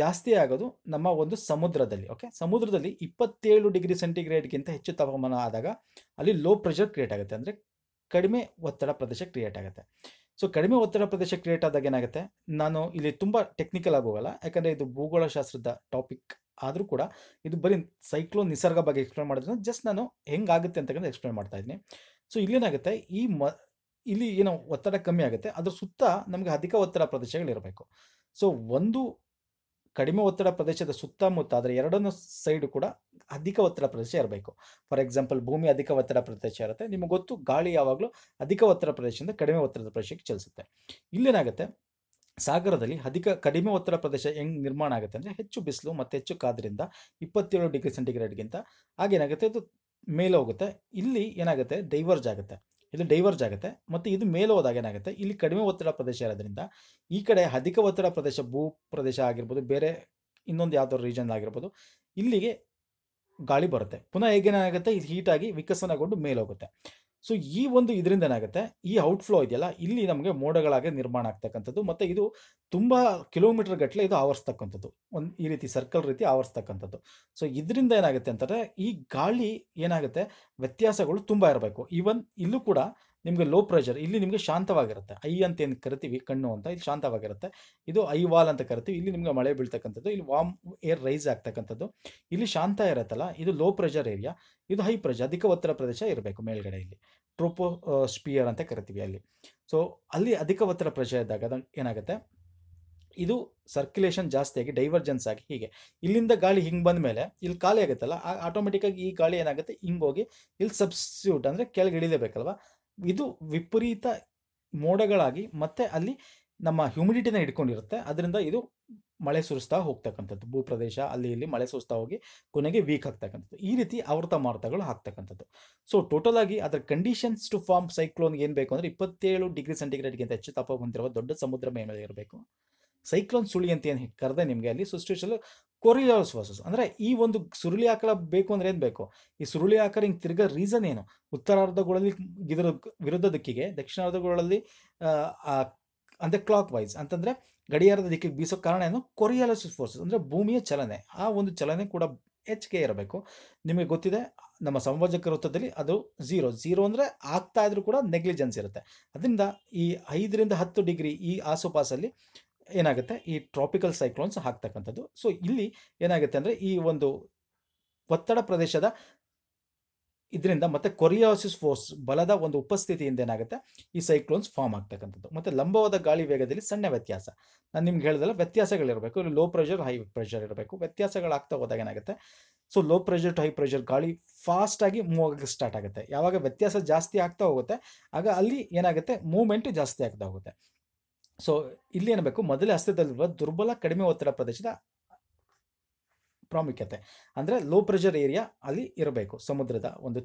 ಜಾಸ್ತಿ ಆಗೋದು ನಮ್ಮ ಒಂದು ಸಮುದ್ರದಲ್ಲಿ ಓಕೆ ಸಮುದ್ರದಲ್ಲಿ ಇಪ್ಪತ್ತೇಳು ಡಿಗ್ರಿ ಸೆಂಟಿಗ್ರೇಡ್ಗಿಂತ ಹೆಚ್ಚು ತಾಪಮಾನ ಆದಾಗ ಅಲ್ಲಿ ಲೋ ಪ್ರೆಷರ್ ಕ್ರಿಯೇಟ್ ಆಗುತ್ತೆ ಅಂದರೆ ಕಡಿಮೆ ಒತ್ತಡ ಪ್ರದೇಶ ಕ್ರಿಯೇಟ್ ಆಗುತ್ತೆ ಸೊ ಕಡಿಮೆ ಒತ್ತಡ ಪ್ರದೇಶ ಕ್ರಿಯೇಟ್ ಆದಾಗ ಏನಾಗುತ್ತೆ ನಾನು ಇಲ್ಲಿ ತುಂಬ ಟೆಕ್ನಿಕಲ್ ಆಗಿ ಹೋಗಲ್ಲ ಯಾಕಂದರೆ ಇದು ಭೂಗೋಳಶಾಸ್ತ್ರದ ಟಾಪಿಕ್ ಆದರೂ ಕೂಡ ಇದು ಬರೀ ಸೈಕ್ಲೋನ್ ನಿಸರ್ಗ ಬಗ್ಗೆ ಎಕ್ಸ್ಪ್ಲೇನ್ ಮಾಡಿದ್ರೆ ಜಸ್ಟ್ ನಾನು ಹೆಂಗಾಗುತ್ತೆ ಅಂತಕ್ಕಂಥ ಎಕ್ಸ್ಪ್ಲೇನ್ ಮಾಡ್ತಾ ಇದ್ದೀನಿ ಸೊ ಏನಾಗುತ್ತೆ ಈ ಮ ಇಲ್ಲಿ ಏನೋ ಒತ್ತಡ ಕಮ್ಮಿ ಆಗುತ್ತೆ ಅದರ ಸುತ್ತ ನಮಗೆ ಅಧಿಕ ಒತ್ತಡ ಪ್ರದೇಶಗಳಿರಬೇಕು ಸೊ ಒಂದು ಕಡಿಮೆ ಒತ್ತಡ ಪ್ರದೇಶದ ಸುತ್ತಮುತ್ತ ಆದರೆ ಎರಡನ್ನೂ ಸೈಡ್ ಕೂಡ ಅಧಿಕ ಒತ್ತಡ ಪ್ರದೇಶ ಇರಬೇಕು ಫಾರ್ ಎಕ್ಸಾಂಪಲ್ ಭೂಮಿ ಅಧಿಕ ಒತ್ತಡ ಪ್ರದೇಶ ಇರುತ್ತೆ ನಿಮಗೆ ಗೊತ್ತು ಗಾಳಿ ಯಾವಾಗಲೂ ಅಧಿಕ ಒತ್ತಡ ಪ್ರದೇಶದಿಂದ ಕಡಿಮೆ ಒತ್ತಡದ ಪ್ರದೇಶಕ್ಕೆ ಚಲಿಸುತ್ತೆ ಇಲ್ಲೇನಾಗುತ್ತೆ ಸಾಗರದಲ್ಲಿ ಅಧಿಕ ಕಡಿಮೆ ಒತ್ತಡ ಪ್ರದೇಶ ಹೆಂಗ್ ನಿರ್ಮಾಣ ಆಗುತ್ತೆ ಅಂದರೆ ಹೆಚ್ಚು ಬಿಸಿಲು ಮತ್ತು ಹೆಚ್ಚು ಕಾದ್ರಿಂದ ಇಪ್ಪತ್ತೇಳು ಡಿಗ್ರಿ ಸೆಂಟಿಗ್ರೇಡ್ಗಿಂತ ಹಾಗೇನಾಗುತ್ತೆ ಅದು ಮೇಲೆ ಹೋಗುತ್ತೆ ಇಲ್ಲಿ ಏನಾಗುತ್ತೆ ಡೈವರ್ಜ್ ಆಗುತ್ತೆ ಇದು ಡೈವರ್ಜ್ ಆಗುತ್ತೆ ಮತ್ತು ಇದು ಮೇಲೆ ಹೋದಾಗ ಏನಾಗುತ್ತೆ ಇಲ್ಲಿ ಕಡಿಮೆ ಒತ್ತಡ ಪ್ರದೇಶ ಇರೋದ್ರಿಂದ ಈ ಕಡೆ ಅಧಿಕ ಒತ್ತಡ ಪ್ರದೇಶ ಭೂ ಪ್ರದೇಶ ಆಗಿರ್ಬೋದು ಬೇರೆ ಇನ್ನೊಂದು ಯಾವುದೋ ರೀಜನ್ ಆಗಿರ್ಬೋದು ಇಲ್ಲಿಗೆ ಗಾಳಿ ಬರುತ್ತೆ ಪುನಃ ಹೇಗೇನಾಗುತ್ತೆ ಇದು ಹೀಟಾಗಿ ವಿಕಸನಗೊಂಡು ಮೇಲೋಗುತ್ತೆ ಸೊ ಈ ಒಂದು ಇದರಿಂದ ಏನಾಗುತ್ತೆ ಈ ಔಟ್ಫ್ಲೋ ಇದೆಯಲ್ಲ ಇಲ್ಲಿ ನಮಗೆ ಮೋಡಗಳಾಗಿ ನಿರ್ಮಾಣ ಆಗ್ತಕ್ಕಂಥದ್ದು ಮತ್ತು ಇದು ತುಂಬ ಕಿಲೋಮೀಟರ್ ಗಟ್ಟಲೆ ಇದು ಆವರಿಸ್ತಕ್ಕಂಥದ್ದು ಒಂದು ಈ ರೀತಿ ಸರ್ಕಲ್ ರೀತಿ ಆವರಿಸ್ತಕ್ಕಂಥದ್ದು ಸೊ ಇದರಿಂದ ಏನಾಗುತ್ತೆ ಅಂತಂದರೆ ಈ ಗಾಳಿ ಏನಾಗುತ್ತೆ ವ್ಯತ್ಯಾಸಗಳು ತುಂಬ ಇರಬೇಕು ಈವನ್ ಇಲ್ಲೂ ಕೂಡ ನಿಮಗೆ ಲೋ ಪ್ರೆಷರ್ ಇಲ್ಲಿ ನಿಮಗೆ ಶಾಂತವಾಗಿರುತ್ತೆ ಐ ಅಂತ ಏನು ಕರಿತೀವಿ ಕಣ್ಣು ಅಂತ ಇಲ್ಲಿ ಶಾಂತವಾಗಿರುತ್ತೆ ಇದು ಐ ವಾಲ್ ಅಂತ ಕರಿತೀವಿ ಇಲ್ಲಿ ನಿಮಗೆ ಮಳೆ ಬೀಳ್ತಕ್ಕಂಥದ್ದು ಇಲ್ಲಿ ವಾಮ್ ಏರ್ ರೈಸ್ ಆಗ್ತಕ್ಕಂಥದ್ದು ಇಲ್ಲಿ ಶಾಂತ ಇರುತ್ತಲ್ಲ ಇದು ಲೋ ಪ್ರೆಷರ್ ಏರಿಯಾ ಇದು ಹೈ ಪ್ರೆಷರ್ ಅಧಿಕ ಒತ್ತಡ ಪ್ರದೇಶ ಇರಬೇಕು ಮೇಲ್ಗಡೆ ಇಲ್ಲಿ ಸ್ಪಿಯರ್ ಅಂತ ಕರಿತೀವಿ ಅಲ್ಲಿ ಸೊ ಅಲ್ಲಿ ಅಧಿಕ ಒತ್ತಡ ಪ್ರೆಷರ್ ಇದ್ದಾಗ ಅದು ಏನಾಗುತ್ತೆ ಇದು ಸರ್ಕ್ಯುಲೇಷನ್ ಜಾಸ್ತಿಯಾಗಿ ಡೈವರ್ಜೆನ್ಸ್ ಆಗಿ ಹೀಗೆ ಇಲ್ಲಿಂದ ಗಾಳಿ ಹಿಂಗೆ ಬಂದ ಮೇಲೆ ಇಲ್ಲಿ ಖಾಲಿ ಆಗುತ್ತಲ್ಲ ಆಗಿ ಈ ಗಾಳಿ ಏನಾಗುತ್ತೆ ಹೋಗಿ ಇಲ್ಲಿ ಸಬ್ಸ್ಟ್ಯೂಟ್ ಅಂದರೆ ಕೆಳಗೆ ಇಳಿಲೇಬೇಕಲ್ವಾ ಇದು ವಿಪರೀತ ಮೋಡಗಳಾಗಿ ಮತ್ತೆ ಅಲ್ಲಿ ನಮ್ಮ ಹ್ಯುಮಿಡಿಟಿನ ಹಿಡ್ಕೊಂಡಿರುತ್ತೆ ಅದರಿಂದ ಇದು ಮಳೆ ಸುರಿಸ್ತಾ ಹೋಗ್ತಕ್ಕಂಥದ್ದು ಭೂಪ್ರದೇಶ ಅಲ್ಲಿ ಇಲ್ಲಿ ಮಳೆ ಸುರಿಸ್ತಾ ಹೋಗಿ ಕೊನೆಗೆ ವೀಕ್ ಆಗ್ತಕ್ಕಂಥದ್ದು ಈ ರೀತಿ ಆವೃತ ಮಾರುತಗಳು ಹಾಕ್ತಕ್ಕಂಥದ್ದು ಸೊ ಟೋಟಲ್ ಆಗಿ ಅದರ ಕಂಡೀಷನ್ಸ್ ಟು ಫಾರ್ಮ್ ಸೈಕ್ಲೋನ್ಗೆ ಏನು ಬೇಕು ಅಂದರೆ ಇಪ್ಪತ್ತೇಳು ಡಿಗ್ರಿ ಸೆಂಟಿಗ್ರೇಡ್ಗಿಂತ ಹೆಚ್ಚು ತಾಪ ಹೊಂದಿರುವ ದೊಡ್ಡ ಸಮುದ್ರ ಮೇಲೆ ಇರಬೇಕು ಸೈಕ್ಲೋನ್ ಸುಳಿ ಅಂತ ಏನು ಕರೆದೆ ನಿಮಗೆ ಅಲ್ಲಿ ಸೃಷ್ಟಿಸಲು ಕೊರಿಯೋಸ್ ವರ್ಸಸ್ ಅಂದರೆ ಈ ಒಂದು ಸುರುಳಿ ಆಕಳ ಬೇಕು ಅಂದ್ರೆ ಏನು ಬೇಕು ಈ ಸುರುಳಿ ಆಕಳ ಹಿಂಗೆ ತಿರ್ಗೋ ರೀಸನ್ ಏನು ಉತ್ತರಾರ್ಧಗಳಲ್ಲಿ ಇದರ ವಿರುದ್ಧ ದಿಕ್ಕಿಗೆ ದಕ್ಷಿಣಾರ್ಧಗಳಲ್ಲಿ ಅಂದರೆ ಕ್ಲಾಕ್ ವೈಸ್ ಅಂತಂದರೆ ಗಡಿಯಾರದ ದಿಕ್ಕಿಗೆ ಬೀಸೋ ಕಾರಣ ಏನು ಕೊರಿಯಾಲಸ್ ಫೋರ್ಸಸ್ ಅಂದರೆ ಭೂಮಿಯ ಚಲನೆ ಆ ಒಂದು ಚಲನೆ ಕೂಡ ಹೆಚ್ಚಿಗೆ ಇರಬೇಕು ನಿಮಗೆ ಗೊತ್ತಿದೆ ನಮ್ಮ ಸಂವಾಜಕ ವೃತ್ತದಲ್ಲಿ ಅದು ಝೀರೋ ಝೀರೋ ಅಂದರೆ ಆಗ್ತಾ ಇದ್ರೂ ಕೂಡ ನೆಗ್ಲಿಜೆನ್ಸ್ ಇರುತ್ತೆ ಅದರಿಂದ ಈ ಐದರಿಂದ ಹತ್ತು ಡಿಗ್ರಿ ಈ ಆಸುಪಾಸಲ್ಲಿ ಏನಾಗುತ್ತೆ ಈ ಟ್ರಾಪಿಕಲ್ ಸೈಕ್ಲೋನ್ಸ್ ಹಾಕ್ತಕ್ಕಂಥದ್ದು ಸೊ ಇಲ್ಲಿ ಏನಾಗುತ್ತೆ ಅಂದರೆ ಈ ಒಂದು ಒತ್ತಡ ಪ್ರದೇಶದ ಇದರಿಂದ ಮತ್ತೆ ಕೊರಿಯಾಸಿಸ್ ಫೋರ್ಸ್ ಬಲದ ಒಂದು ಉಪಸ್ಥಿತಿಯಿಂದ ಏನಾಗುತ್ತೆ ಈ ಸೈಕ್ಲೋನ್ಸ್ ಫಾರ್ಮ್ ಆಗ್ತಕ್ಕಂಥದ್ದು ಮತ್ತೆ ಲಂಬವಾದ ಗಾಳಿ ವೇಗದಲ್ಲಿ ಸಣ್ಣ ವ್ಯತ್ಯಾಸ ನಾನು ನಿಮ್ಗೆ ಹೇಳಿದಲ್ಲ ವ್ಯತ್ಯಾಸಗಳಿರಬೇಕು ಇಲ್ಲಿ ಲೋ ಪ್ರೆಷರ್ ಹೈ ಪ್ರೆಷರ್ ಇರಬೇಕು ವ್ಯತ್ಯಾಸಗಳಾಗ್ತಾ ಹೋದಾಗ ಏನಾಗುತ್ತೆ so low pressure to high pressure ಗಾಳಿ ಫಾಸ್ಟಾಗಿ ಮೂವ್ ಆಗಕ್ಕೆ ಸ್ಟಾರ್ಟ್ ಆಗುತ್ತೆ ಯಾವಾಗ ವ್ಯತ್ಯಾಸ ಜಾಸ್ತಿ ಆಗ್ತಾ ಹೋಗುತ್ತೆ ಆಗ ಅಲ್ಲಿ ಏನಾಗುತ್ತೆ ಮೂವ್ಮೆಂಟ್ ಜಾಸ್ತಿ ಆಗ್ತಾ ಹೋಗುತ್ತೆ ಸೊ ಇಲ್ಲಿ ಏನಬೇಕು ಮೊದಲೇ ಅಸ್ತಿತ್ವದಲ್ಲಿರುವ ದುರ್ಬಲ ಕಡಿಮೆ ಒತ್ತಡ ಪ್ರದೇಶದ ಪ್ರಾಮುಖ್ಯತೆ ಅಂದರೆ ಲೋ ಪ್ರೆಷರ್ ಏರಿಯಾ ಅಲ್ಲಿ ಇರಬೇಕು ಸಮುದ್ರದ ಒಂದು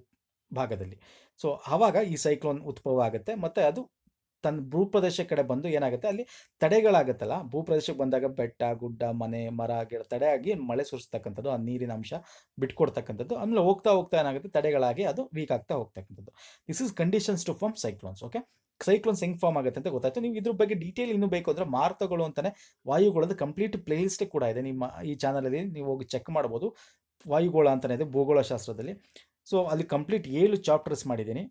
ಭಾಗದಲ್ಲಿ ಸೊ ಆವಾಗ ಈ ಸೈಕ್ಲೋನ್ ಉತ್ಪವ ಆಗುತ್ತೆ ಮತ್ತು ಅದು ತನ್ನ ಭೂಪ್ರದೇಶ ಕಡೆ ಬಂದು ಏನಾಗುತ್ತೆ ಅಲ್ಲಿ ತಡೆಗಳಾಗುತ್ತಲ್ಲ ಭೂಪ್ರದೇಶಕ್ಕೆ ಬಂದಾಗ ಬೆಟ್ಟ ಗುಡ್ಡ ಮನೆ ಮರ ಗಿಡ ತಡೆಯಾಗಿ ಮಳೆ ಸುರಿಸ್ತಕ್ಕಂಥದ್ದು ಆ ನೀರಿನ ಅಂಶ ಬಿಟ್ಕೊಡ್ತಕ್ಕಂಥದ್ದು ಆಮೇಲೆ ಹೋಗ್ತಾ ಹೋಗ್ತಾ ಏನಾಗುತ್ತೆ ತಡೆಗಳಾಗಿ ಅದು ವೀಕ್ ಆಗ್ತಾ ಹೋಗ್ತಕ್ಕಂಥದ್ದು this is conditions to form cyclones okay cyclones ಹೆಂಗ್ ಫಾರ್ಮ್ ಆಗುತ್ತೆ ಅಂತ ಗೊತ್ತಾಯ್ತು ನೀವು ಇದ್ರ ಬಗ್ಗೆ ಡೀಟೇಲ್ ಇನ್ನು ಬೇಕು ಅಂದ್ರೆ ಮಾರ್ತಗಳು ಅಂತಾನೆ ವಾಯುಗೋಳದ ಕಂಪ್ಲೀಟ್ ಪ್ಲೇಲಿಸ್ಟೇ ಕೂಡ ಇದೆ ನಿಮ್ಮ ಈ ಚಾನಲ್ ಅಲ್ಲಿ ನೀವು ಹೋಗಿ ಚೆಕ್ ಮಾಡಬಹುದು ವಾಯುಗೋಳ ಅಂತಲೇ ಇದೆ ಭೂಗೋಳಶಾಸ್ತ್ರದಲ್ಲಿ ಸೊ ಅಲ್ಲಿ ಕಂಪ್ಲೀಟ್ ಏಳು ಚಾಪ್ಟರ್ಸ್ ಮಾಡಿದ್ದೀನಿ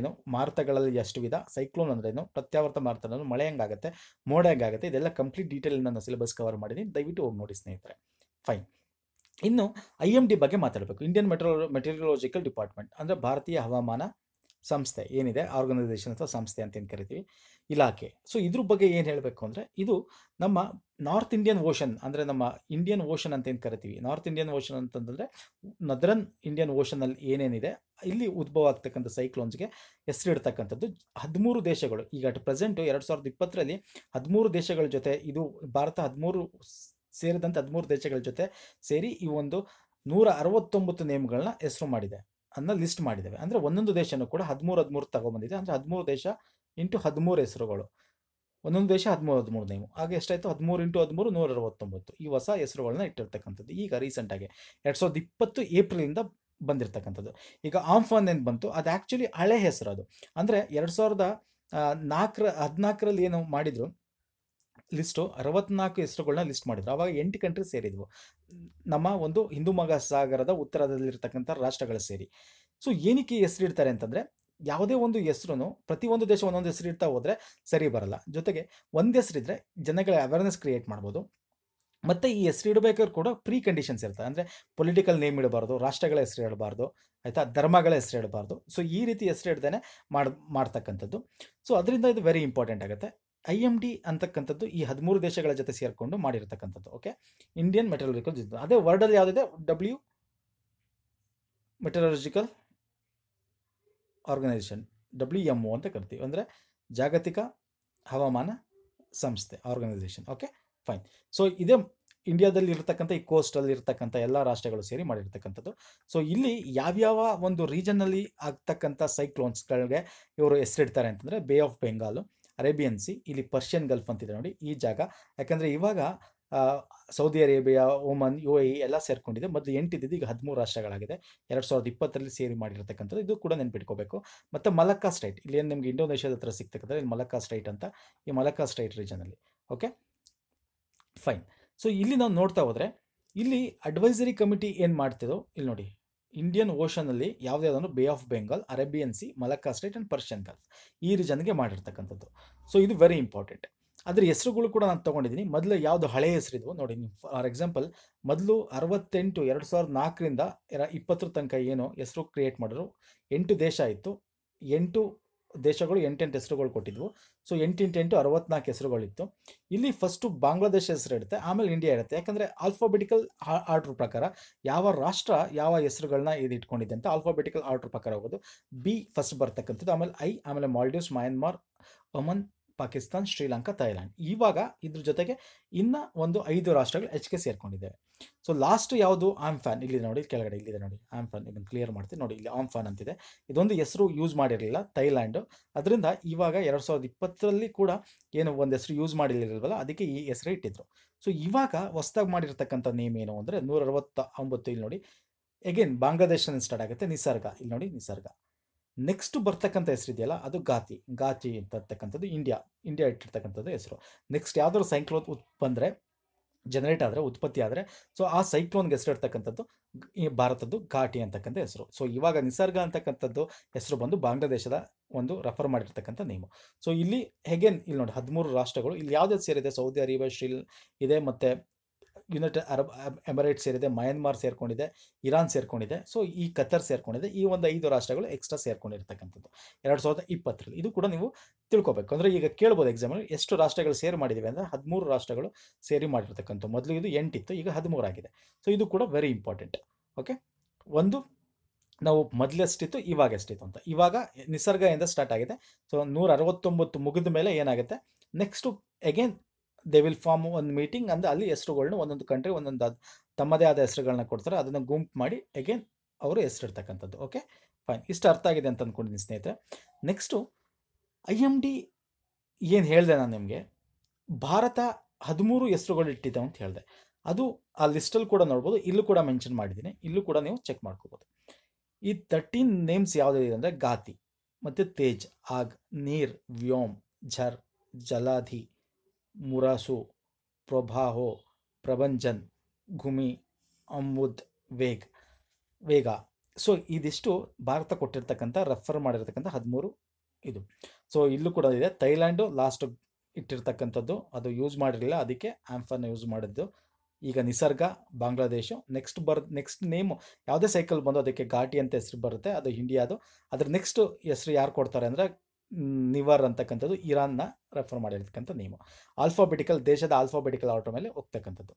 ಏನು ಮಾರ್ತಗಳಲ್ಲಿ ಎಷ್ಟು ವಿಧ ಸೈಕ್ಲೋನ್ ಅಂದ್ರೆ ಏನು ಪ್ರತ್ಯಾವರ್ತ ಮಾರ್ತಗಳನ್ನು ಮಳೆ ಹೆಂಗಾಗುತ್ತೆ ಮೋಡ ಹೆಂಗಾಗುತ್ತೆ ಇದೆಲ್ಲ ಕಂಪ್ಲೀಟ್ ಡೀಟೇಲ್ ನಾನು ಸಿಲೆಬಸ್ ಕವರ್ ಮಾಡಿದ್ದೀನಿ ದಯವಿಟ್ಟು ಹೋಗಿ ನೋಡಿ ಸ್ನೇಹಿತರೆ ಫೈನ್ ಇನ್ನು ಐ ಎಂ ಡಿ ಬಗ್ಗೆ ಮಾತಾಡಬೇಕು ಇಂಡಿಯನ್ ಮೆಟ್ರೋ ಮೆಟೀರಿಯಲಾಜಿಕಲ್ ಡಿಪಾರ್ಟ್ಮೆಂಟ್ ಅಂದ್ರೆ ಭಾರತೀಯ ಹವಾಮಾನ ಸಂಸ್ಥೆ ಏನಿದೆ ಆರ್ಗನೈಸೇಷನ್ ಅಥವಾ ಸಂಸ್ಥೆ ಅಂತ ಏನು ಕರಿತೀವಿ ಇಲಾಖೆ ಸೊ ಇದ್ರ ಬಗ್ಗೆ ಏನು ಹೇಳಬೇಕು ಅಂದರೆ ಇದು ನಮ್ಮ ನಾರ್ತ್ ಇಂಡಿಯನ್ ಓಷನ್ ಅಂದರೆ ನಮ್ಮ ಇಂಡಿಯನ್ ಓಷನ್ ಅಂತ ಏನು ಕರಿತೀವಿ ನಾರ್ತ್ ಇಂಡಿಯನ್ ಓಷನ್ ಅಂತಂದರೆ ನದರನ್ ಇಂಡಿಯನ್ ಓಷನಲ್ಲಿ ಏನೇನಿದೆ ಇಲ್ಲಿ ಉದ್ಭವ ಆಗ್ತಕ್ಕಂಥ ಸೈಕ್ಲೋನ್ಸ್ಗೆ ಹೆಸರಿಡ್ತಕ್ಕಂಥದ್ದು ಹದಿಮೂರು ದೇಶಗಳು ಈಗ ಅಟ್ ಪ್ರೆಸೆಂಟು ಎರಡು ಸಾವಿರದ ಇಪ್ಪತ್ತರಲ್ಲಿ ಹದಿಮೂರು ದೇಶಗಳ ಜೊತೆ ಇದು ಭಾರತ ಹದಿಮೂರು ಸೇರಿದಂಥ ಹದಿಮೂರು ದೇಶಗಳ ಜೊತೆ ಸೇರಿ ಈ ಒಂದು ನೂರ ಅರವತ್ತೊಂಬತ್ತು ನೇಮ್ಗಳನ್ನ ಹೆಸರು ಮಾಡಿದೆ ಅನ್ನ ಲಿಸ್ಟ್ ಮಾಡಿದ್ದೇವೆ ಅಂದರೆ ಒಂದೊಂದು ದೇಶನೂ ಕೂಡ ಹದಿಮೂರು ಹದಿಮೂರು ತಗೊಂಬಂದಿದೆ ಅಂದರೆ ಹದಿಮೂರು ದೇಶ ಇಂಟು ಹದಿಮೂರು ಹೆಸರುಗಳು ಒಂದೊಂದು ದೇಶ ಹದಿಮೂರು ಹದಿಮೂರು ನೇಮು ಆಗ ಎಷ್ಟಾಯಿತು ಹದಿಮೂರು ಇಂಟು ಹದಿಮೂರು ನೂರ ಅರವತ್ತೊಂಬತ್ತು ಈ ಹೊಸ ಹೆಸರುಗಳನ್ನ ಇಟ್ಟಿರ್ತಕ್ಕಂಥದ್ದು ಈಗ ರೀಸೆಂಟಾಗಿ ಎರಡು ಸಾವಿರದ ಇಪ್ಪತ್ತು ಏಪ್ರಿಲಿಂದ ಬಂದಿರತಕ್ಕಂಥದ್ದು ಈಗ ಆಂಫಾನ್ ಏನು ಬಂತು ಅದು ಆ್ಯಕ್ಚುಲಿ ಹಳೆ ಹೆಸರು ಅದು ಅಂದರೆ ಎರಡು ಸಾವಿರದ ನಾಲ್ಕರ ಹದಿನಾಲ್ಕರಲ್ಲಿ ಏನು ಮಾಡಿದರು ಲಿಸ್ಟು ಅರವತ್ನಾಲ್ಕು ಹೆಸರುಗಳನ್ನ ಲಿಸ್ಟ್ ಮಾಡಿದ್ರು ಅವಾಗ ಎಂಟು ಕಂಟ್ರಿ ಸೇರಿದ್ವು ನಮ್ಮ ಒಂದು ಹಿಂದೂ ಮಹಾಸಾಗರದ ಉತ್ತರದಲ್ಲಿರ್ತಕ್ಕಂಥ ರಾಷ್ಟ್ರಗಳು ಸೇರಿ ಸೊ ಏನಕ್ಕೆ ಹೆಸರಿಡ್ತಾರೆ ಅಂತಂದರೆ ಯಾವುದೇ ಒಂದು ಹೆಸರು ಪ್ರತಿಯೊಂದು ದೇಶ ಒಂದೊಂದು ಹೆಸರು ಇಡ್ತಾ ಹೋದರೆ ಸರಿ ಬರಲ್ಲ ಜೊತೆಗೆ ಒಂದು ಹೆಸರಿದ್ರೆ ಜನಗಳ ಅವೇರ್ನೆಸ್ ಕ್ರಿಯೇಟ್ ಮಾಡ್ಬೋದು ಮತ್ತು ಈ ಹೆಸರು ಇಡಬೇಕಾದ್ರೂ ಕೂಡ ಪ್ರೀ ಕಂಡೀಷನ್ಸ್ ಇರ್ತವೆ ಅಂದರೆ ಪೊಲಿಟಿಕಲ್ ನೇಮ್ ಇಡಬಾರ್ದು ರಾಷ್ಟ್ರಗಳ ಹೆಸರು ಹೇಳಬಾರ್ದು ಆಯಿತಾ ಧರ್ಮಗಳ ಹೆಸರು ಇಡಬಾರ್ದು ಸೊ ಈ ರೀತಿ ಹೆಸರು ಇಡ್ದೇ ಮಾಡಿ ಮಾಡ್ತಕ್ಕಂಥದ್ದು ಸೊ ಅದರಿಂದ ಇದು ವೆರಿ ಇಂಪಾರ್ಟೆಂಟ್ ಆಗುತ್ತೆ ಐ ಎಮ್ ಡಿ ಅಂತಕ್ಕಂಥದ್ದು ಈ ಹದಿಮೂರು ದೇಶಗಳ ಜೊತೆ ಸೇರಿಕೊಂಡು ಮಾಡಿರತಕ್ಕಂಥದ್ದು ಓಕೆ ಇಂಡಿಯನ್ ಇದು ಅದೇ ವರ್ಡಲ್ಲಿ ಯಾವುದಿದೆ W meteorological organisation W M O ಅಂತ ಕರಿತೀವಿ ಅಂದರೆ ಜಾಗತಿಕ ಹವಾಮಾನ ಸಂಸ್ಥೆ ಆರ್ಗನೈಸೇಷನ್ ಓಕೆ ಫೈನ್ ಸೊ ಇದೇ ಇಂಡಿಯಾದಲ್ಲಿ ಇರತಕ್ಕಂಥ ಈ ಕೋಸ್ಟಲ್ಲಿ ಇರತಕ್ಕಂಥ ಎಲ್ಲ ರಾಷ್ಟ್ರಗಳು ಸೇರಿ ಮಾಡಿರ್ತಕ್ಕಂಥದ್ದು ಸೊ ಇಲ್ಲಿ ಯಾವ್ಯಾವ ಒಂದು ರೀಜನಲ್ಲಿ ಆಗ್ತಕ್ಕಂಥ ಸೈಕ್ಲೋನ್ಸ್ಗಳಿಗೆ ಇವರು ಹೆಸರಿಡ್ತಾರೆ ಅಂತಂದರೆ bay of Bengal Arabian sea ಇಲ್ಲಿ ಪರ್ಷಿಯನ್ ಗಲ್ಫ್ ಅಂತಿದೆ ನೋಡಿ ಈ ಜಾಗ ಯಾಕಂದರೆ ಇವಾಗ Saudi Arabia Oman U A ಎಲ್ಲ ಸೇರ್ಕೊಂಡಿದೆ ಮೊದಲು ಎಂಟಿದ್ದು ಈಗ ಹದಿಮೂರು ರಾಷ್ಟ್ರಗಳಾಗಿದೆ ಎರಡು ಸಾವಿರದ ಇಪ್ಪತ್ತರಲ್ಲಿ ಸೇರಿ ಮಾಡಿರತಕ್ಕಂಥದ್ದು ಇದು ಕೂಡ ನೆನ್ಪಿಟ್ಕೋಬೇಕು ಮತ್ತು ಮಲಕ್ಕಾ ಸ್ಟೇಟ್ ಇಲ್ಲಿ ಏನು ನಿಮ್ಗೆ ಇಂಡೋನೇಷ್ಯಾದ ಹತ್ರ ಸಿಗ್ತಕ್ಕಂಥ ಇಲ್ಲಿ ಮಲಕ್ಕಾ ಸ್ಟೇಟ್ ಅಂತ ಈ ಮಲಕ್ಕಾ ಸ್ಟೇಟ್ ರೀಜನಲ್ಲಿ ಓಕೆ ಫೈನ್ ಸೊ ಇಲ್ಲಿ ನಾವು ನೋಡ್ತಾ ಹೋದರೆ ಇಲ್ಲಿ ಅಡ್ವೈಸರಿ ಕಮಿಟಿ ಏನು ಮಾಡ್ತಿದೋ ಇಲ್ಲಿ ನೋಡಿ ಇಂಡಿಯನ್ ಓಷನಲ್ಲಿ ಯಾವುದೇ ಅದನ್ನು bay of Bengal Arabian sea Malacca strait and Persian gulf ಈ ರೀಜನ್ಗೆ ಮಾಡಿರ್ತಕ್ಕಂಥದ್ದು ಸೊ ಇದು ವೆರಿ ಇಂಪಾರ್ಟೆಂಟ್ ಅದರ ಹೆಸರುಗಳು ಕೂಡ ನಾನು ತೊಗೊಂಡಿದ್ದೀನಿ ಮೊದಲು ಯಾವುದು ಹಳೆಯ ಹೆಸರಿದ್ವು ನೋಡಿ ಫಾರ್ ಎಕ್ಸಾಂಪಲ್ ಮೊದಲು ಅರವತ್ತೆಂಟು ಎರಡು ಸಾವಿರದ ನಾಲ್ಕರಿಂದ ಇಪ್ಪತ್ತರ ತನಕ ಏನು ಹೆಸರು ಕ್ರಿಯೇಟ್ ಮಾಡಿದ್ರು ಎಂಟು ದೇಶ ಇತ್ತು ಎಂಟು ದೇಶಗಳು ಎಂಟೆಂಟು ಹೆಸರುಗಳು ಕೊಟ್ಟಿದ್ವು ಸೊ ಎಂಟೆಂಟೆಂಟು ಅರವತ್ನಾಲ್ಕು ಹೆಸರುಗಳಿತ್ತು ಇಲ್ಲಿ ಫಸ್ಟು ಬಾಂಗ್ಲಾದೇಶ ಹೆಸರು ಇರುತ್ತೆ ಆಮೇಲೆ ಇಂಡಿಯಾ ಇರುತ್ತೆ ಯಾಕಂದರೆ ಆಲ್ಫಾಬೆಟಿಕಲ್ ಆರ್ಡ್ರ್ ಪ್ರಕಾರ ಯಾವ ರಾಷ್ಟ್ರ ಯಾವ ಹೆಸರುಗಳನ್ನ ಇದು ಇಟ್ಕೊಂಡಿದೆ ಅಂತ ಆಲ್ಫಾಬೆಟಿಕಲ್ ಆರ್ಡ್ರ್ ಪ್ರಕಾರ ಹೋಗೋದು ಬಿ ಫಸ್ಟ್ ಬರ್ತಕ್ಕಂಥದ್ದು ಆಮೇಲೆ ಐ ಆಮೇಲೆ Maldives Myanmar Oman Pakistan Sri Lanka Thailand ಇವಾಗ ಇದ್ರ ಜೊತೆಗೆ ಇನ್ನ ಒಂದು ಐದು ರಾಷ್ಟ್ರಗಳು ಎಚ್ ಕೆ ಸೇರ್ಕೊಂಡಿದ್ದಾವೆ ಸೊ ಲಾಸ್ಟ್ ಯಾವುದು ಆಮ್ ಫ್ಯಾನ್ ಇಲ್ಲಿ ನೋಡಿ ಕೆಳಗಡೆ ಇಲ್ಲಿದೆ ನೋಡಿ ಆಮ್ ಫ್ಯಾನ್ ಇದನ್ನು ಕ್ಲಿಯರ್ ಮಾಡ್ತೀನಿ ನೋಡಿ ಇಲ್ಲಿ ಆಮ್ ಫ್ಯಾನ್ ಅಂತಿದೆ ಇದೊಂದು ಹೆಸರು ಯೂಸ್ ಮಾಡಿರಲಿಲ್ಲ ಥೈಲ್ಯಾಂಡ್ ಅದರಿಂದ ಇವಾಗ ಎರಡು ಸಾವಿರದ ಇಪ್ಪತ್ತರಲ್ಲಿ ಕೂಡ ಏನು ಒಂದು ಹೆಸರು ಯೂಸ್ ಮಾಡಿರಲಿಲ್ವಲ್ಲ ಅದಕ್ಕೆ ಈ ಹೆಸರು ಇಟ್ಟಿದ್ರು ಸೊ ಇವಾಗ ಹೊಸದಾಗಿ ಮಾಡಿರ್ತಕ್ಕಂಥ ನೇಮ್ ಏನು ಅಂದರೆ ನೂರ ಅರವತ್ತ ಒಂಬತ್ತು ಇಲ್ಲಿ ನೋಡಿ ಎಗೇನ್ ಬಾಂಗ್ಲಾದೇಶದಿಂದ ಸ್ಟಾರ್ಟ್ ಆಗುತ್ತೆ ನಿಸರ್ಗ ಇಲ್ಲಿ ನೋಡಿ ನಿಸರ್ಗ ನೆಕ್ಸ್ಟ್ ಬರ್ತಕ್ಕಂಥ ಇದೆಯಲ್ಲ ಅದು ಗಾತಿ ಗಾತಿ ಅಂತಕ್ಕಂಥದ್ದು ಇಂಡಿಯಾ ಇಂಡಿಯಾ ಇಟ್ಟಿರ್ತಕ್ಕಂಥದ್ದು ಹೆಸರು ನೆಕ್ಸ್ಟ್ ಯಾವ್ದಾದ್ರು ಸೈಕ್ಲೋನ್ ಉತ್ ಬಂದರೆ ಜನರೇಟ್ ಆದರೆ ಉತ್ಪತ್ತಿ ಆದರೆ ಸೊ ಆ ಸೈಕ್ಲೋನ್ಗೆ ಹೆಸರಿರ್ತಕ್ಕಂಥದ್ದು ಈ ಭಾರತದ್ದು ಘಾಟಿ ಅಂತಕ್ಕಂಥ ಹೆಸರು ಸೊ ಇವಾಗ ನಿಸರ್ಗ ಅಂತಕ್ಕಂಥದ್ದು ಹೆಸರು ಬಂದು ಬಾಂಗ್ಲಾದೇಶದ ಒಂದು ರೆಫರ್ ಮಾಡಿರ್ತಕ್ಕಂಥ ನೇಮು ಸೊ ಇಲ್ಲಿ ಹೆಗೆನ್ ಇಲ್ಲಿ ನೋಡಿ ಹದಿಮೂರು ರಾಷ್ಟ್ರಗಳು ಇಲ್ಲಿ ಯಾವುದೇ ಸೇರಿದೆ ಸೌದಿ ಅರೇಬಿಯಾ ಶ್ರೀಲ್ ಇದೆ ಮತ್ತು ಯುನೈಟೆಡ್ ಅರಬ್ ಎಮರೇಟ್ ಸೇರಿದೆ ಮಯನ್ಮಾರ್ ಸೇರ್ಕೊಂಡಿದೆ ಇರಾನ್ ಸೇರ್ಕೊಂಡಿದೆ ಸೊ ಈ ಕತರ್ ಸೇರ್ಕೊಂಡಿದೆ ಈ ಒಂದು ಐದು ರಾಷ್ಟ್ರಗಳು ಎಕ್ಸ್ಟ್ರಾ ಸೇರಿಕೊಂಡಿರ್ತಕ್ಕಂಥದ್ದು ಎರಡು ಸಾವಿರದ ಇಪ್ಪತ್ತರಲ್ಲಿ ಇದು ಕೂಡ ನೀವು ತಿಳ್ಕೊಬೇಕು ಅಂದರೆ ಈಗ ಕೇಳ್ಬೋದು ಎಕ್ಸಾಮ್ ಎಷ್ಟು ರಾಷ್ಟ್ರಗಳು ಸೇರ್ ಮಾಡಿದ್ದೀವಿ ಅಂದರೆ ಹದಿಮೂರು ರಾಷ್ಟ್ರಗಳು ಸೇರಿ ಮಾಡಿರ್ತಕ್ಕಂಥ ಮೊದಲು ಇದು ಎಂಟಿತ್ತು ಈಗ ಹದಿಮೂರಾಗಿದೆ ಆಗಿದೆ ಸೊ ಇದು ಕೂಡ ವೆರಿ ಇಂಪಾರ್ಟೆಂಟ್ ಓಕೆ ಒಂದು ನಾವು ಮೊದಲೆಷ್ಟಿತ್ತು ಇವಾಗ ಎಷ್ಟಿತ್ತು ಅಂತ ಇವಾಗ ನಿಸರ್ಗದಿಂದ ಸ್ಟಾರ್ಟ್ ಆಗಿದೆ ಸೊ ನೂರ ಅರವತ್ತೊಂಬತ್ತು ಮುಗಿದ ಮೇಲೆ ಏನಾಗುತ್ತೆ next again they will form ಒಂದು ಮೀಟಿಂಗ್ ಅಂದರೆ ಅಲ್ಲಿ ಹೆಸರುಗಳನ್ನ ಒಂದೊಂದು ಕಂಟ್ರಿ ಒಂದೊಂದು ತಮ್ಮದೇ ಆದ ಹೆಸರುಗಳನ್ನ ಕೊಡ್ತಾರೆ ಅದನ್ನು ಗುಂಪು ಮಾಡಿ ಅಗೇನ್ ಅವರು ಹೆಸರಿಡ್ತಕ್ಕಂಥದ್ದು ಓಕೆ ಫೈನ್ ಇಷ್ಟು ಅರ್ಥ ಆಗಿದೆ ಅಂತ ಅಂದ್ಕೊಂಡಿದ್ದೀನಿ ಸ್ನೇಹಿತರೆ ನೆಕ್ಸ್ಟು ಐ ಎಮ್ ಡಿ ಏನು ಹೇಳಿದೆ ನಾನು ನಿಮಗೆ ಭಾರತ ಹದಿಮೂರು ಹೆಸರುಗಳು ಇಟ್ಟಿದ್ದೆವು ಅಂತ ಹೇಳಿದೆ ಅದು ಆ ಲಿಸ್ಟಲ್ಲಿ ಕೂಡ ನೋಡ್ಬೋದು ಇಲ್ಲೂ ಕೂಡ ಮೆನ್ಷನ್ ಮಾಡಿದ್ದೀನಿ ಇಲ್ಲೂ ಕೂಡ ನೀವು ಚೆಕ್ ಮಾಡ್ಕೋಬೋದು ಈ ತರ್ಟೀನ್ ನೇಮ್ಸ್ ಯಾವುದಿದೆ ಅಂದರೆ ಗಾತಿ ಮತ್ತು ತೇಜ್ ಆಗ್ ನೀರ್ ವ್ಯೋಮ್ ಝರ್ ಜಲಾಧಿ ಮುರಾಸು ಪ್ರಭಾಹೋ ಪ್ರಭಂಜನ್ ಘುಮಿ ಅಮುದ್ ವೇಗ್ ವೇಗ ಸೊ ಇದಿಷ್ಟು ಭಾರತ ಕೊಟ್ಟಿರ್ತಕ್ಕಂಥ ರೆಫರ್ ಮಾಡಿರ್ತಕ್ಕಂಥ ಹದಿಮೂರು ಇದು ಸೊ ಇಲ್ಲೂ ಕೂಡ ಇದೆ ಥೈಲ್ಯಾಂಡು ಲಾಸ್ಟ್ ಇಟ್ಟಿರ್ತಕ್ಕಂಥದ್ದು ಅದು ಯೂಸ್ ಮಾಡಿರಲಿಲ್ಲ ಅದಕ್ಕೆ ಆಂಫನ್ನ ಯೂಸ್ ಮಾಡಿದ್ದು ಈಗ ನಿಸರ್ಗ ಬಾಂಗ್ಲಾದೇಶ ನೆಕ್ಸ್ಟ್ ಬರ್ ನೆಕ್ಸ್ಟ್ ನೇಮು ಯಾವುದೇ ಸೈಕಲ್ ಬಂದು ಅದಕ್ಕೆ ಘಾಟಿ ಅಂತ ಹೆಸರು ಬರುತ್ತೆ ಅದು ಇಂಡಿಯಾದು ಅದ್ರ ನೆಕ್ಸ್ಟ್ ಹೆಸರು ಯಾರು ಕೊಡ್ತಾರೆ ಅಂದರೆ ನಿವರ್ ಅಂತಕ್ಕಂಥದ್ದು ಇರಾನ್ನ ರೆಫರ್ ಮಾಡಿರ್ತಕ್ಕಂಥ ನಿಯಮ ಆಲ್ಫಾಬೆಟಿಕಲ್ ದೇಶದ ಆಲ್ಫಾಬೆಟಿಕಲ್ ಆರ್ಡರ್ ಮೇಲೆ ಹೋಗ್ತಕ್ಕಂಥದ್ದು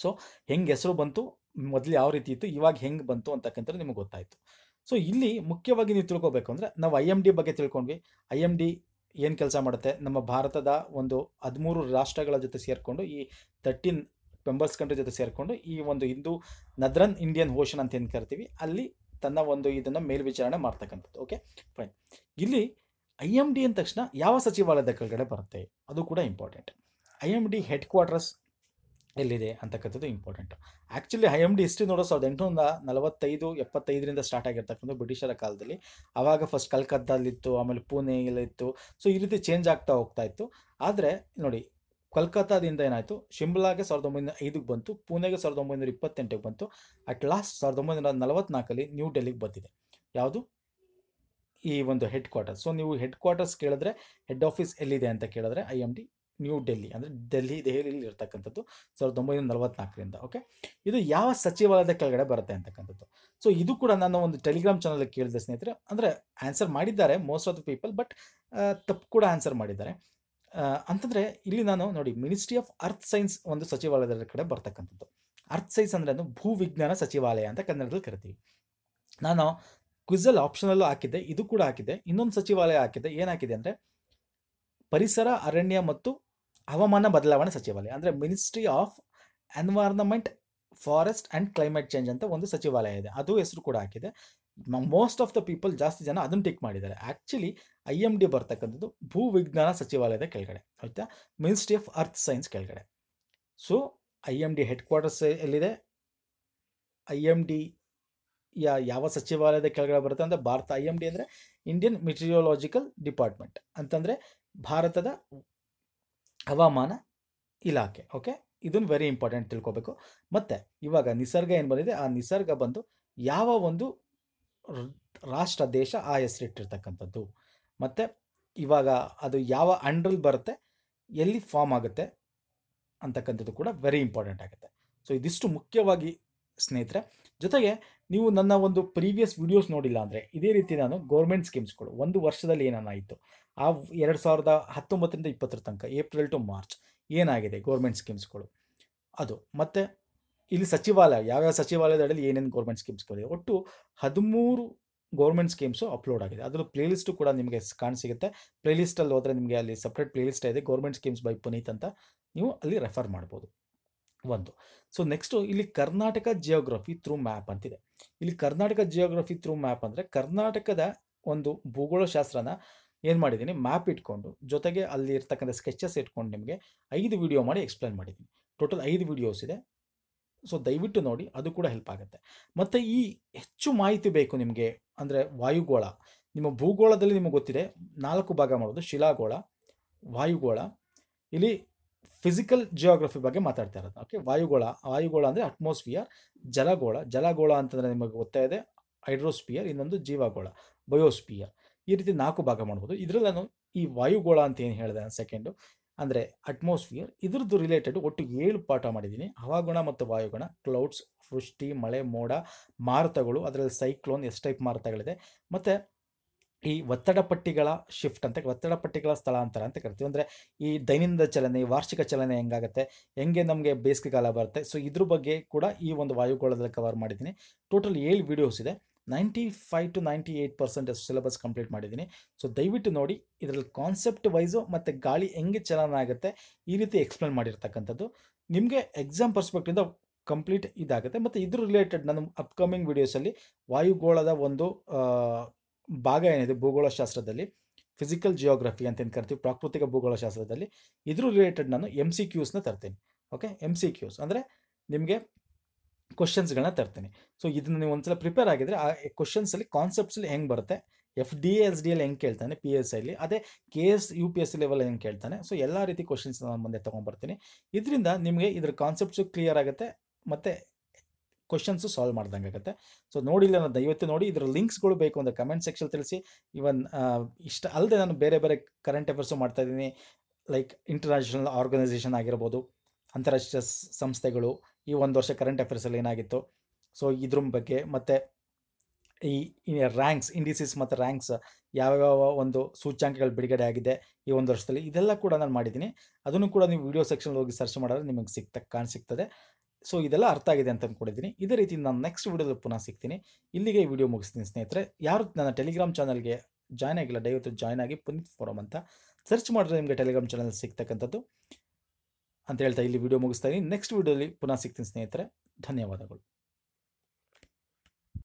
ಸೊ ಹೆಂಗೆ ಹೆಸರು ಬಂತು ಮೊದಲು ಯಾವ ರೀತಿ ಇತ್ತು ಇವಾಗ ಹೆಂಗೆ ಬಂತು ಅಂತಕ್ಕಂಥದ್ದು ನಿಮಗೆ ಗೊತ್ತಾಯಿತು ಸೊ ಇಲ್ಲಿ ಮುಖ್ಯವಾಗಿ ನೀವು ತಿಳ್ಕೊಬೇಕು ಅಂದರೆ ನಾವು ಐ ಎಮ್ ಡಿ ಬಗ್ಗೆ ತಿಳ್ಕೊಂಡ್ವಿ ಐ ಎಮ್ ಡಿ ಏನು ಕೆಲಸ ಮಾಡುತ್ತೆ ನಮ್ಮ ಭಾರತದ ಒಂದು ಹದಿಮೂರು ರಾಷ್ಟ್ರಗಳ ಜೊತೆ ಸೇರಿಕೊಂಡು ಈ ತರ್ಟೀನ್ ಮೆಂಬರ್ಸ್ ಕಂಟ್ರಿ ಜೊತೆ ಸೇರಿಕೊಂಡು ಈ ಒಂದು ಹಿಂದೂ ನದ್ರನ್ ಇಂಡಿಯನ್ ಓಷನ್ ಅಂತ ಏನು ಕರಿತೀವಿ ಅಲ್ಲಿ ತನ್ನ ಒಂದು ಇದನ್ನು ಮೇಲ್ವಿಚಾರಣೆ ಮಾಡ್ತಕ್ಕಂಥದ್ದು ಓಕೆ ಫೈನ್ ಇಲ್ಲಿ ಐ ಎಮ್ ಡಿ ಅಂದ ತಕ್ಷಣ ಯಾವ ಸಚಿವಾಲಯದ ಕೆಳಗಡೆ ಬರುತ್ತೆ ಅದು ಕೂಡ important I M D headquarters ಎಲ್ಲಿದೆ ಅಂತಕ್ಕಂಥದ್ದು important actually I M D history ನೋಡೋ ಸಾವಿರದ ಎಂಟುನೂರ ನಲವತ್ತೈದು ಎಪ್ಪತ್ತೈದರಿಂದ ಸ್ಟಾರ್ಟ್ ಆಗಿರ್ತಕ್ಕಂಥ ಬ್ರಿಟಿಷರ ಕಾಲದಲ್ಲಿ ಆವಾಗ ಫಸ್ಟ್ ಕಲ್ಕತ್ತಾದಲ್ಲಿತ್ತು ಆಮೇಲೆ ಪುಣೆಯಲ್ಲಿತ್ತು ಸೊ ಈ ರೀತಿ ಚೇಂಜ್ ಆಗ್ತಾ ಹೋಗ್ತಾ ಇತ್ತು ಆದರೆ ನೋಡಿ ಕಲ್ಕತ್ತಾದಿಂದ ಏನಾಯಿತು ಶಿಮ್ಲಾಗೆ ಸಾವಿರದ ಒಂಬೈನೂರ ಐದಕ್ಕೆ ಬಂತು ಪುಣೆಗೆ ಸಾವಿರದ ಒಂಬೈನೂರ ಇಪ್ಪತ್ತೆಂಟಕ್ಕೆ ಬಂತು ಅಟ್ ಲಾಸ್ಟ್ ಸಾವಿರದ ಒಂಬೈನೂರ ನಲವತ್ತ್ನಾಲ್ಕಲ್ಲಿ ನ್ಯೂ ಡೆಲ್ಲಿಗೆ ಬಂದಿದೆ ಯಾವುದು ಈ ಒಂದು ಹೆಡ್ ಕ್ವಾರ್ಟರ್ಸ್ ಸೊ ನೀವು ಹೆಡ್ ಕ್ವಾರ್ಟರ್ಸ್ ಕೇಳಿದ್ರೆ ಹೆಡ್ ಆಫೀಸ್ ಎಲ್ಲಿದೆ ಅಂತ ಕೇಳಿದ್ರೆ I M D New Delhi ಅಂದರೆ ಡೆಲ್ಲಿ ದೆಹಲಿಯಲ್ಲಿ ಇರ್ತಕ್ಕಂಥದ್ದು ಸಾವಿರದ ಒಂಬೈನೂರ ನಲವತ್ನಾಲ್ಕರಿಂದ ಓಕೆ ಇದು ಯಾವ ಸಚಿವಾಲಯದ ಕೆಳಗಡೆ ಬರುತ್ತೆ ಅಂತಕ್ಕಂಥದ್ದು ಸೊ ಇದು ಕೂಡ ನಾನು ಒಂದು ಟೆಲಿಗ್ರಾಮ್ ಚಾನಲ್ ಕೇಳಿದೆ ಸ್ನೇಹಿತರೆ ಅಂದರೆ ಆನ್ಸರ್ ಮಾಡಿದ್ದಾರೆ most of the people but ತಪ್ಪು ಕೂಡ ಆನ್ಸರ್ ಮಾಡಿದ್ದಾರೆ ಅಂತಂದರೆ ಇಲ್ಲಿ ನಾನು ನೋಡಿ ಮಿನಿಸ್ಟ್ರಿ ಆಫ್ ಅರ್ಥ್ ಸೈನ್ಸ್ ಒಂದು ಸಚಿವಾಲಯದ ಕಡೆ ಬರ್ತಕ್ಕಂಥದ್ದು ಅರ್ಥ್ ಸೈನ್ಸ್ ಅಂದರೆ ಭೂ ವಿಜ್ಞಾನ ಸಚಿವಾಲಯ ಅಂತ ಕನ್ನಡದಲ್ಲಿ ಕರಿತೀವಿ ನಾನು ಕ್ವಿಝಲ್ ಆಪ್ಷನಲ್ಲೂ ಹಾಕಿದೆ ಇದು ಕೂಡ ಹಾಕಿದೆ ಇನ್ನೊಂದು ಸಚಿವಾಲಯ ಹಾಕಿದೆ ಏನಾಗಿದೆ ಅಂದರೆ ಪರಿಸರ ಅರಣ್ಯ ಮತ್ತು ಹವಾಮಾನ ಬದಲಾವಣೆ ಸಚಿವಾಲಯ ಅಂದರೆ ministry of environment forest and climate change ಅಂತ ಒಂದು ಸಚಿವಾಲಯ ಇದೆ ಅದು ಹೆಸರು ಕೂಡ ಹಾಕಿದೆ ಮೋಸ್ಟ್ ಆಫ್ ದ ಪೀಪಲ್ ಜಾಸ್ತಿ ಜನ ಅದನ್ನು ಟಿಕ್ ಮಾಡಿದ್ದಾರೆ ಆ್ಯಕ್ಚುಲಿ ಐ ಎಮ್ ಡಿ ಬರ್ತಕ್ಕಂಥದ್ದು ಭೂ ವಿಜ್ಞಾನ ಸಚಿವಾಲಯದ ಕೆಳಗಡೆ ಆಯ್ತಾ ಮಿನಿಸ್ಟ್ರಿ ಆಫ್ ಅರ್ತ್ ಸೈನ್ಸ್ ಕೆಳಗಡೆ so I M D headquarters ಎಲ್ಲಿದೆ ಐ ಎಮ್ ಡಿ ಯಾ ಯಾವ ಸಚಿವಾಲಯದ ಕೆಳಗಡೆ ಬರುತ್ತೆ ಅಂದರೆ ಭಾರತ ಐ ಎಮ್ ಡಿ ಅಂದರೆ ಇಂಡಿಯನ್ ಮೆಟೀರಿಯೋಲಾಜಿಕಲ್ ಡಿಪಾರ್ಟ್ಮೆಂಟ್ ಅಂತಂದರೆ ಭಾರತದ ಹವಾಮಾನ ಇಲಾಖೆ ಓಕೆ ಇದನ್ನು ವೆರಿ ಇಂಪಾರ್ಟೆಂಟ್ ತಿಳ್ಕೊಬೇಕು ಮತ್ತು ಇವಾಗ ನಿಸರ್ಗ ಏನು ಬಂದಿದೆ ಆ ನಿಸರ್ಗ ಬಂದು ಯಾವ ಒಂದು ರಾಷ್ಟ್ರ ದೇಶ ಆ ಹೆಸರಿಟ್ಟಿರ್ತಕ್ಕಂಥದ್ದು ಮತ್ತು ಇವಾಗ ಅದು ಯಾವ ಅಂಡ್ರಲ್ಲಿ ಬರುತ್ತೆ ಎಲ್ಲಿ ಫಾರ್ಮ್ ಆಗುತ್ತೆ ಅಂತಕ್ಕಂಥದ್ದು ಕೂಡ ವೆರಿ ಇಂಪಾರ್ಟೆಂಟ್ ಆಗುತ್ತೆ ಸೊ ಇದಿಷ್ಟು ಮುಖ್ಯವಾಗಿ ಸ್ನೇಹಿತರೆ ಜೊತೆಗೆ ನೀವು ನನ್ನ ಒಂದು ಪ್ರೀವಿಯಸ್ ವಿಡಿಯೋಸ್ ನೋಡಿಲ್ಲ ಅಂದರೆ ಇದೇ ರೀತಿ ನಾನು ಗೌರ್ಮೆಂಟ್ ಸ್ಕೀಮ್ಸ್ಗಳು ಒಂದು ವರ್ಷದಲ್ಲಿ ಏನಾಯಿತು ಆ ಎರಡು ಸಾವಿರದ ಹತ್ತೊಂಬತ್ತರಿಂದ ಇಪ್ಪತ್ತರ ತನಕ ಏಪ್ರಿಲ್ ಟು ಮಾರ್ಚ್ ಏನಾಗಿದೆ ಗೌರ್ಮೆಂಟ್ ಸ್ಕೀಮ್ಸ್ಗಳು ಅದು ಮತ್ತು ಇಲ್ಲಿ ಸಚಿವಾಲಯ ಯಾವ್ಯಾವ ಸಚಿವಾಲಯದಲ್ಲಿ ಏನೇನು ಗೌರ್ಮೆಂಟ್ ಸ್ಕೀಮ್ಸ್ಗಳಿದೆ ಒಟ್ಟು ಹದಿಮೂರು ಗೌರ್ಮೆಂಟ್ ಸ್ಕೀಮ್ಸು ಅಪ್ಲೋಡ್ ಆಗಿದೆ ಅದರ ಪ್ಲೇಲಿಸ್ಟು ಕೂಡ ನಿಮಗೆ ಕಾಣಿಸಿಗುತ್ತೆ ಪ್ಲೇಲಿಸ್ಟಲ್ಲಿ ಹೋದರೆ ನಿಮಗೆ ಅಲ್ಲಿ ಸಪ್ರೇಟ್ ಪ್ಲೇಲಿಸ್ಟ್ ಇದೆ ಗೌರ್ಮೆಂಟ್ ಸ್ಕೀಮ್ಸ್ ಬೈ ಪುನೀತ್ ಅಂತ ನೀವು ಅಲ್ಲಿ ರೆಫರ್ ಮಾಡ್ಬೋದು ಒಂದು ಸೊ ನೆಕ್ಸ್ಟು ಇಲ್ಲಿ ಕರ್ನಾಟಕ ಜಿಯೋಗ್ರಫಿ ಥ್ರೂ ಮ್ಯಾಪ್ ಅಂತಿದೆ ಇಲ್ಲಿ ಕರ್ನಾಟಕ ಜಿಯೋಗ್ರಫಿ ಥ್ರೂ ಮ್ಯಾಪ್ ಅಂದರೆ ಕರ್ನಾಟಕದ ಒಂದು ಭೂಗೋಳಶಾಸ್ತ್ರನ ಏನು ಮಾಡಿದ್ದೀನಿ ಮ್ಯಾಪ್ ಇಟ್ಕೊಂಡು ಜೊತೆಗೆ ಅಲ್ಲಿ ಇರ್ತಕ್ಕಂಥ ಸ್ಕೆಚಸ್ ಇಟ್ಕೊಂಡು ನಿಮಗೆ ಐದು ವಿಡಿಯೋ ಮಾಡಿ ಎಕ್ಸ್ಪ್ಲೇನ್ ಮಾಡಿದ್ದೀನಿ ಟೋಟಲ್ ಐದು ವಿಡಿಯೋಸ್ ಇದೆ ಸೊ ದಯವಿಟ್ಟು ನೋಡಿ ಅದು ಕೂಡ ಹೆಲ್ಪ್ ಆಗುತ್ತೆ ಮತ್ತು ಈ ಹೆಚ್ಚು ಮಾಹಿತಿ ಬೇಕು ನಿಮಗೆ ಅಂದರೆ ವಾಯುಗೋಳ ನಿಮ್ಮ ಭೂಗೋಳದಲ್ಲಿ ನಿಮಗೆ ಗೊತ್ತಿದೆ ನಾಲ್ಕು ಭಾಗ ಮಾಡೋದು ಶಿಲಾಗೋಳ ವಾಯುಗೋಳ ಇಲ್ಲಿ ಫಿಸಿಕಲ್ ಜಿಯೋಗ್ರಫಿ ಬಗ್ಗೆ ಮಾತಾಡ್ತಾ ಇರೋದು ಓಕೆ ವಾಯುಗೋಳ ವಾಯುಗೋಳ ಅಂದರೆ ಅಟ್ಮಾಸ್ಫಿಯರ್ ಜಲಗೋಳ ಜಲಗೋಳ ಅಂತಂದರೆ ನಿಮಗೆ ಗೊತ್ತೇ ಇದೆ ಹೈಡ್ರೋಸ್ಪಿಯರ್ ಇನ್ನೊಂದು ಜೀವಗೋಳ ಬಯೋಸ್ಪಿಯರ್ ಈ ರೀತಿ ನಾಲ್ಕು ಭಾಗ ಮಾಡ್ಬೋದು ಇದರಲ್ಲಿ ನಾನು ಈ ವಾಯುಗೋಳ ಅಂತ ಏನು ಹೇಳಿದೆ ನಾನು ಸೆಕೆಂಡು ಅಂದರೆ ಅಟ್ಮಾಸ್ಫಿಯರ್ ಇದ್ರದ್ದು ರಿಲೇಟೆಡ್ ಒಟ್ಟು ಏಳು ಪಾಠ ಮಾಡಿದ್ದೀನಿ ಹವಾಗುಣ ಮತ್ತು ವಾಯುಗುಣ ಕ್ಲೌಡ್ಸ್ ವೃಷ್ಟಿ ಮಳೆ ಮೋಡ ಮಾರುತಗಳು ಅದರಲ್ಲಿ ಸೈಕ್ಲೋನ್ ಎಷ್ಟು ಟೈಪ್ ಮಾರುತಗಳಿದೆ ಮತ್ತು ಈ ಒತ್ತಡ ಪಟ್ಟಿಗಳ ಶಿಫ್ಟ್ ಅಂತ ಒತ್ತಡ ಪಟ್ಟಿಗಳ ಸ್ಥಳಾಂತರ ಅಂತ ಕರಿತೀವಿ ಅಂದರೆ ಈ ದೈನಂದಿನ ಚಲನೆ ವಾರ್ಷಿಕ ಚಲನೆ ಹೆಂಗಾಗುತ್ತೆ ಹೆಂಗೆ ನಮಗೆ ಬೇಸಿಗೆ ಕಾಲ ಬರುತ್ತೆ ಸೊ ಇದ್ರ ಬಗ್ಗೆ ಕೂಡ ಈ ಒಂದು ವಾಯುಗೋಳದಲ್ಲಿ ಕವರ್ ಮಾಡಿದ್ದೀನಿ ಟೋಟಲ್ ಏಳು ವಿಡಿಯೋಸ್ ಇದೆ ninety five to ninety eight percent syllabus complete ಮಾಡಿದ್ದೀನಿ ಸೊ ದಯವಿಟ್ಟು ನೋಡಿ ಇದರಲ್ಲಿ ಕಾನ್ಸೆಪ್ಟ್ ವೈಸು ಮತ್ತು ಗಾಳಿ ಹೆಂಗೆ ಚಲನ ಆಗುತ್ತೆ ಈ ರೀತಿ ಎಕ್ಸ್ಪ್ಲೇನ್ ಮಾಡಿರ್ತಕ್ಕಂಥದ್ದು ನಿಮಗೆ ಎಕ್ಸಾಮ್ ಪರ್ಸ್ಪೆಕ್ಟಿಂದ ಕಂಪ್ಲೀಟ್ ಇದಾಗುತ್ತೆ ಮತ್ತು ಇದ್ರ ರಿಲೇಟೆಡ್ ನಾನು ಅಪ್ಕಮಿಂಗ್ ವೀಡಿಯೋಸಲ್ಲಿ ವಾಯುಗೋಳದ ಒಂದು ಭಾಗ ಏನಿದೆ ಭೂಗೋಳಶಾಸ್ತ್ರದಲ್ಲಿ ಫಿಸಿಕಲ್ ಜಿಯೋಗ್ರಫಿ ಅಂತ ಏನು ಕರಿತೀವಿ ಪ್ರಾಕೃತಿಕ ಭೂಗೋಳಶಾಸ್ತ್ರದಲ್ಲಿ ಇದ್ರ ರಿಲೇಟೆಡ್ ನಾನು ಎಮ್ ಸಿ ಕ್ಯೂಸ್ನ ತರ್ತೀನಿ ಓಕೆ ಎಮ್ ಸಿ ಕ್ಯೂಸ್ ಅಂದರೆ ನಿಮಗೆ ಕ್ವಶನ್ಸ್ಗಳನ್ನ ತರ್ತೀನಿ ಸೊ ಇದನ್ನು ನೀವು ಒಂದ್ಸಲ ಪ್ರಿಪೇರ್ ಆಗಿದ್ರೆ ಆ ಕ್ವಶನ್ಸಲ್ಲಿ ಕಾನ್ಸೆಪ್ಟ್ಸಲ್ಲಿ ಹೆಂಗೆ ಬರುತ್ತೆ F D S D L ಹೆಂಗೆ ಕೇಳ್ತಾನೆ ಪಿ ಎಸ್ ಐಲಿ ಅದೇ K S U P S C level ಹೆಂಗೆ ಕೇಳ್ತಾನೆ ಸೊ ಎಲ್ಲ ರೀತಿ ಕ್ವಶನ್ಸ್ ನಾನು ಮುಂದೆ ತೊಗೊಂಡ್ಬರ್ತೀನಿ ಇದರಿಂದ ನಿಮಗೆ ಇದ್ರ ಕಾನ್ಸೆಪ್ಟ್ಸು ಕ್ಲಿಯರ್ ಆಗುತ್ತೆ ಮತ್ತು ಕ್ವಶನ್ಸು ಸಾಲ್ವ್ ಮಾಡ್ದಂಗೆ ಆಗುತ್ತೆ ಸೊ ನೋಡಿಲ್ಲ ನಾನು ದಯವಿಟ್ಟು ನೋಡಿ ಇದರ ಲಿಂಕ್ಸ್ಗಳು ಬೇಕು ಅಂತ ಕಮೆಂಟ್ ಸೆಕ್ಷನ್ ತಿಳಿಸಿ ಇವನ್ ಇಷ್ಟ ಅಲ್ಲದೆ ನಾನು ಬೇರೆ ಬೇರೆ ಕರೆಂಟ್ ಅಫೇರ್ಸು ಮಾಡ್ತಾ ಇದ್ದೀನಿ ಲೈಕ್ ಇಂಟರ್ನ್ಯಾಷನಲ್ ಆರ್ಗನೈಸೇಷನ್ ಆಗಿರ್ಬೋದು ಅಂತಾರಾಷ್ಟ್ರೀಯ ಸಂಸ್ಥೆಗಳು ಈ ಒಂದು ವರ್ಷ ಕರೆಂಟ್ ಅಫೇರ್ಸಲ್ಲಿ ಏನಾಗಿತ್ತು ಸೊ ಇದ್ರ ಬಗ್ಗೆ ಮತ್ತು ಈ ರ್ಯಾಂಕ್ಸ್ ಇಂಡಿಸಿಸ್ ಮತ್ತು ರ್ಯಾಂಕ್ಸ್ ಯಾವ್ಯಾವ ಒಂದು ಸೂಚ್ಯಾಂಕಗಳು ಬಿಡುಗಡೆ ಆಗಿದೆ ಈ ಒಂದು ವರ್ಷದಲ್ಲಿ ಇದೆಲ್ಲ ಕೂಡ ನಾನು ಮಾಡಿದ್ದೀನಿ ಅದನ್ನು ಕೂಡ ನೀವು ವಿಡಿಯೋ ಸೆಕ್ಷನ್ ಹೋಗಿ ಸರ್ಚ್ ಮಾಡಿದ್ರೆ ನಿಮಗೆ ಸಿಗ್ತಾ ಕಾಣಿಸ್ತದೆ ಸೊ ಇದೆಲ್ಲ ಅರ್ಥ ಆಗಿದೆ ಅಂತ ಅಂದ್ಕೊಂಡಿದ್ದೀನಿ ಇದೇ ರೀತಿ ನಾನು ನೆಕ್ಸ್ಟ್ ವೀಡಿಯೋದಲ್ಲಿ ಪುನಃ ಸಿಗ್ತೀನಿ ಇಲ್ಲಿಗೆ ಈ ವಿಡಿಯೋ ಮುಗಿಸ್ತೀನಿ ಸ್ನೇಹಿತರೆ ಯಾರು ನನ್ನ ಟೆಲಿಗ್ರಾಮ್ ಚಾನಲ್ಗೆ ಜಾಯ್ನ್ ಆಗಿಲ್ಲ ದಯವಿಟ್ಟು ಜಾಯ್ನ್ ಆಗಿ ಪುನೀತ್ ಫೋರಮ್ ಅಂತ ಸರ್ಚ್ ಮಾಡಿದ್ರೆ ನಿಮಗೆ ಟೆಲಿಗ್ರಾಮ್ ಚಾನಲ್ ಸಿಗ್ತಕ್ಕಂಥದ್ದು ಅಂತ ಹೇಳ್ತಾ ಇಲ್ಲಿ ವಿಡಿಯೋ ಮುಗಿಸ್ತಾ ಇದ್ದೀನಿ ನೆಕ್ಸ್ಟ್ ವೀಡಿಯೋಲಿ ಪುನಃ ಸಿಗ್ತೀನಿ ಸ್ನೇಹಿತರೆ ಧನ್ಯವಾದಗಳು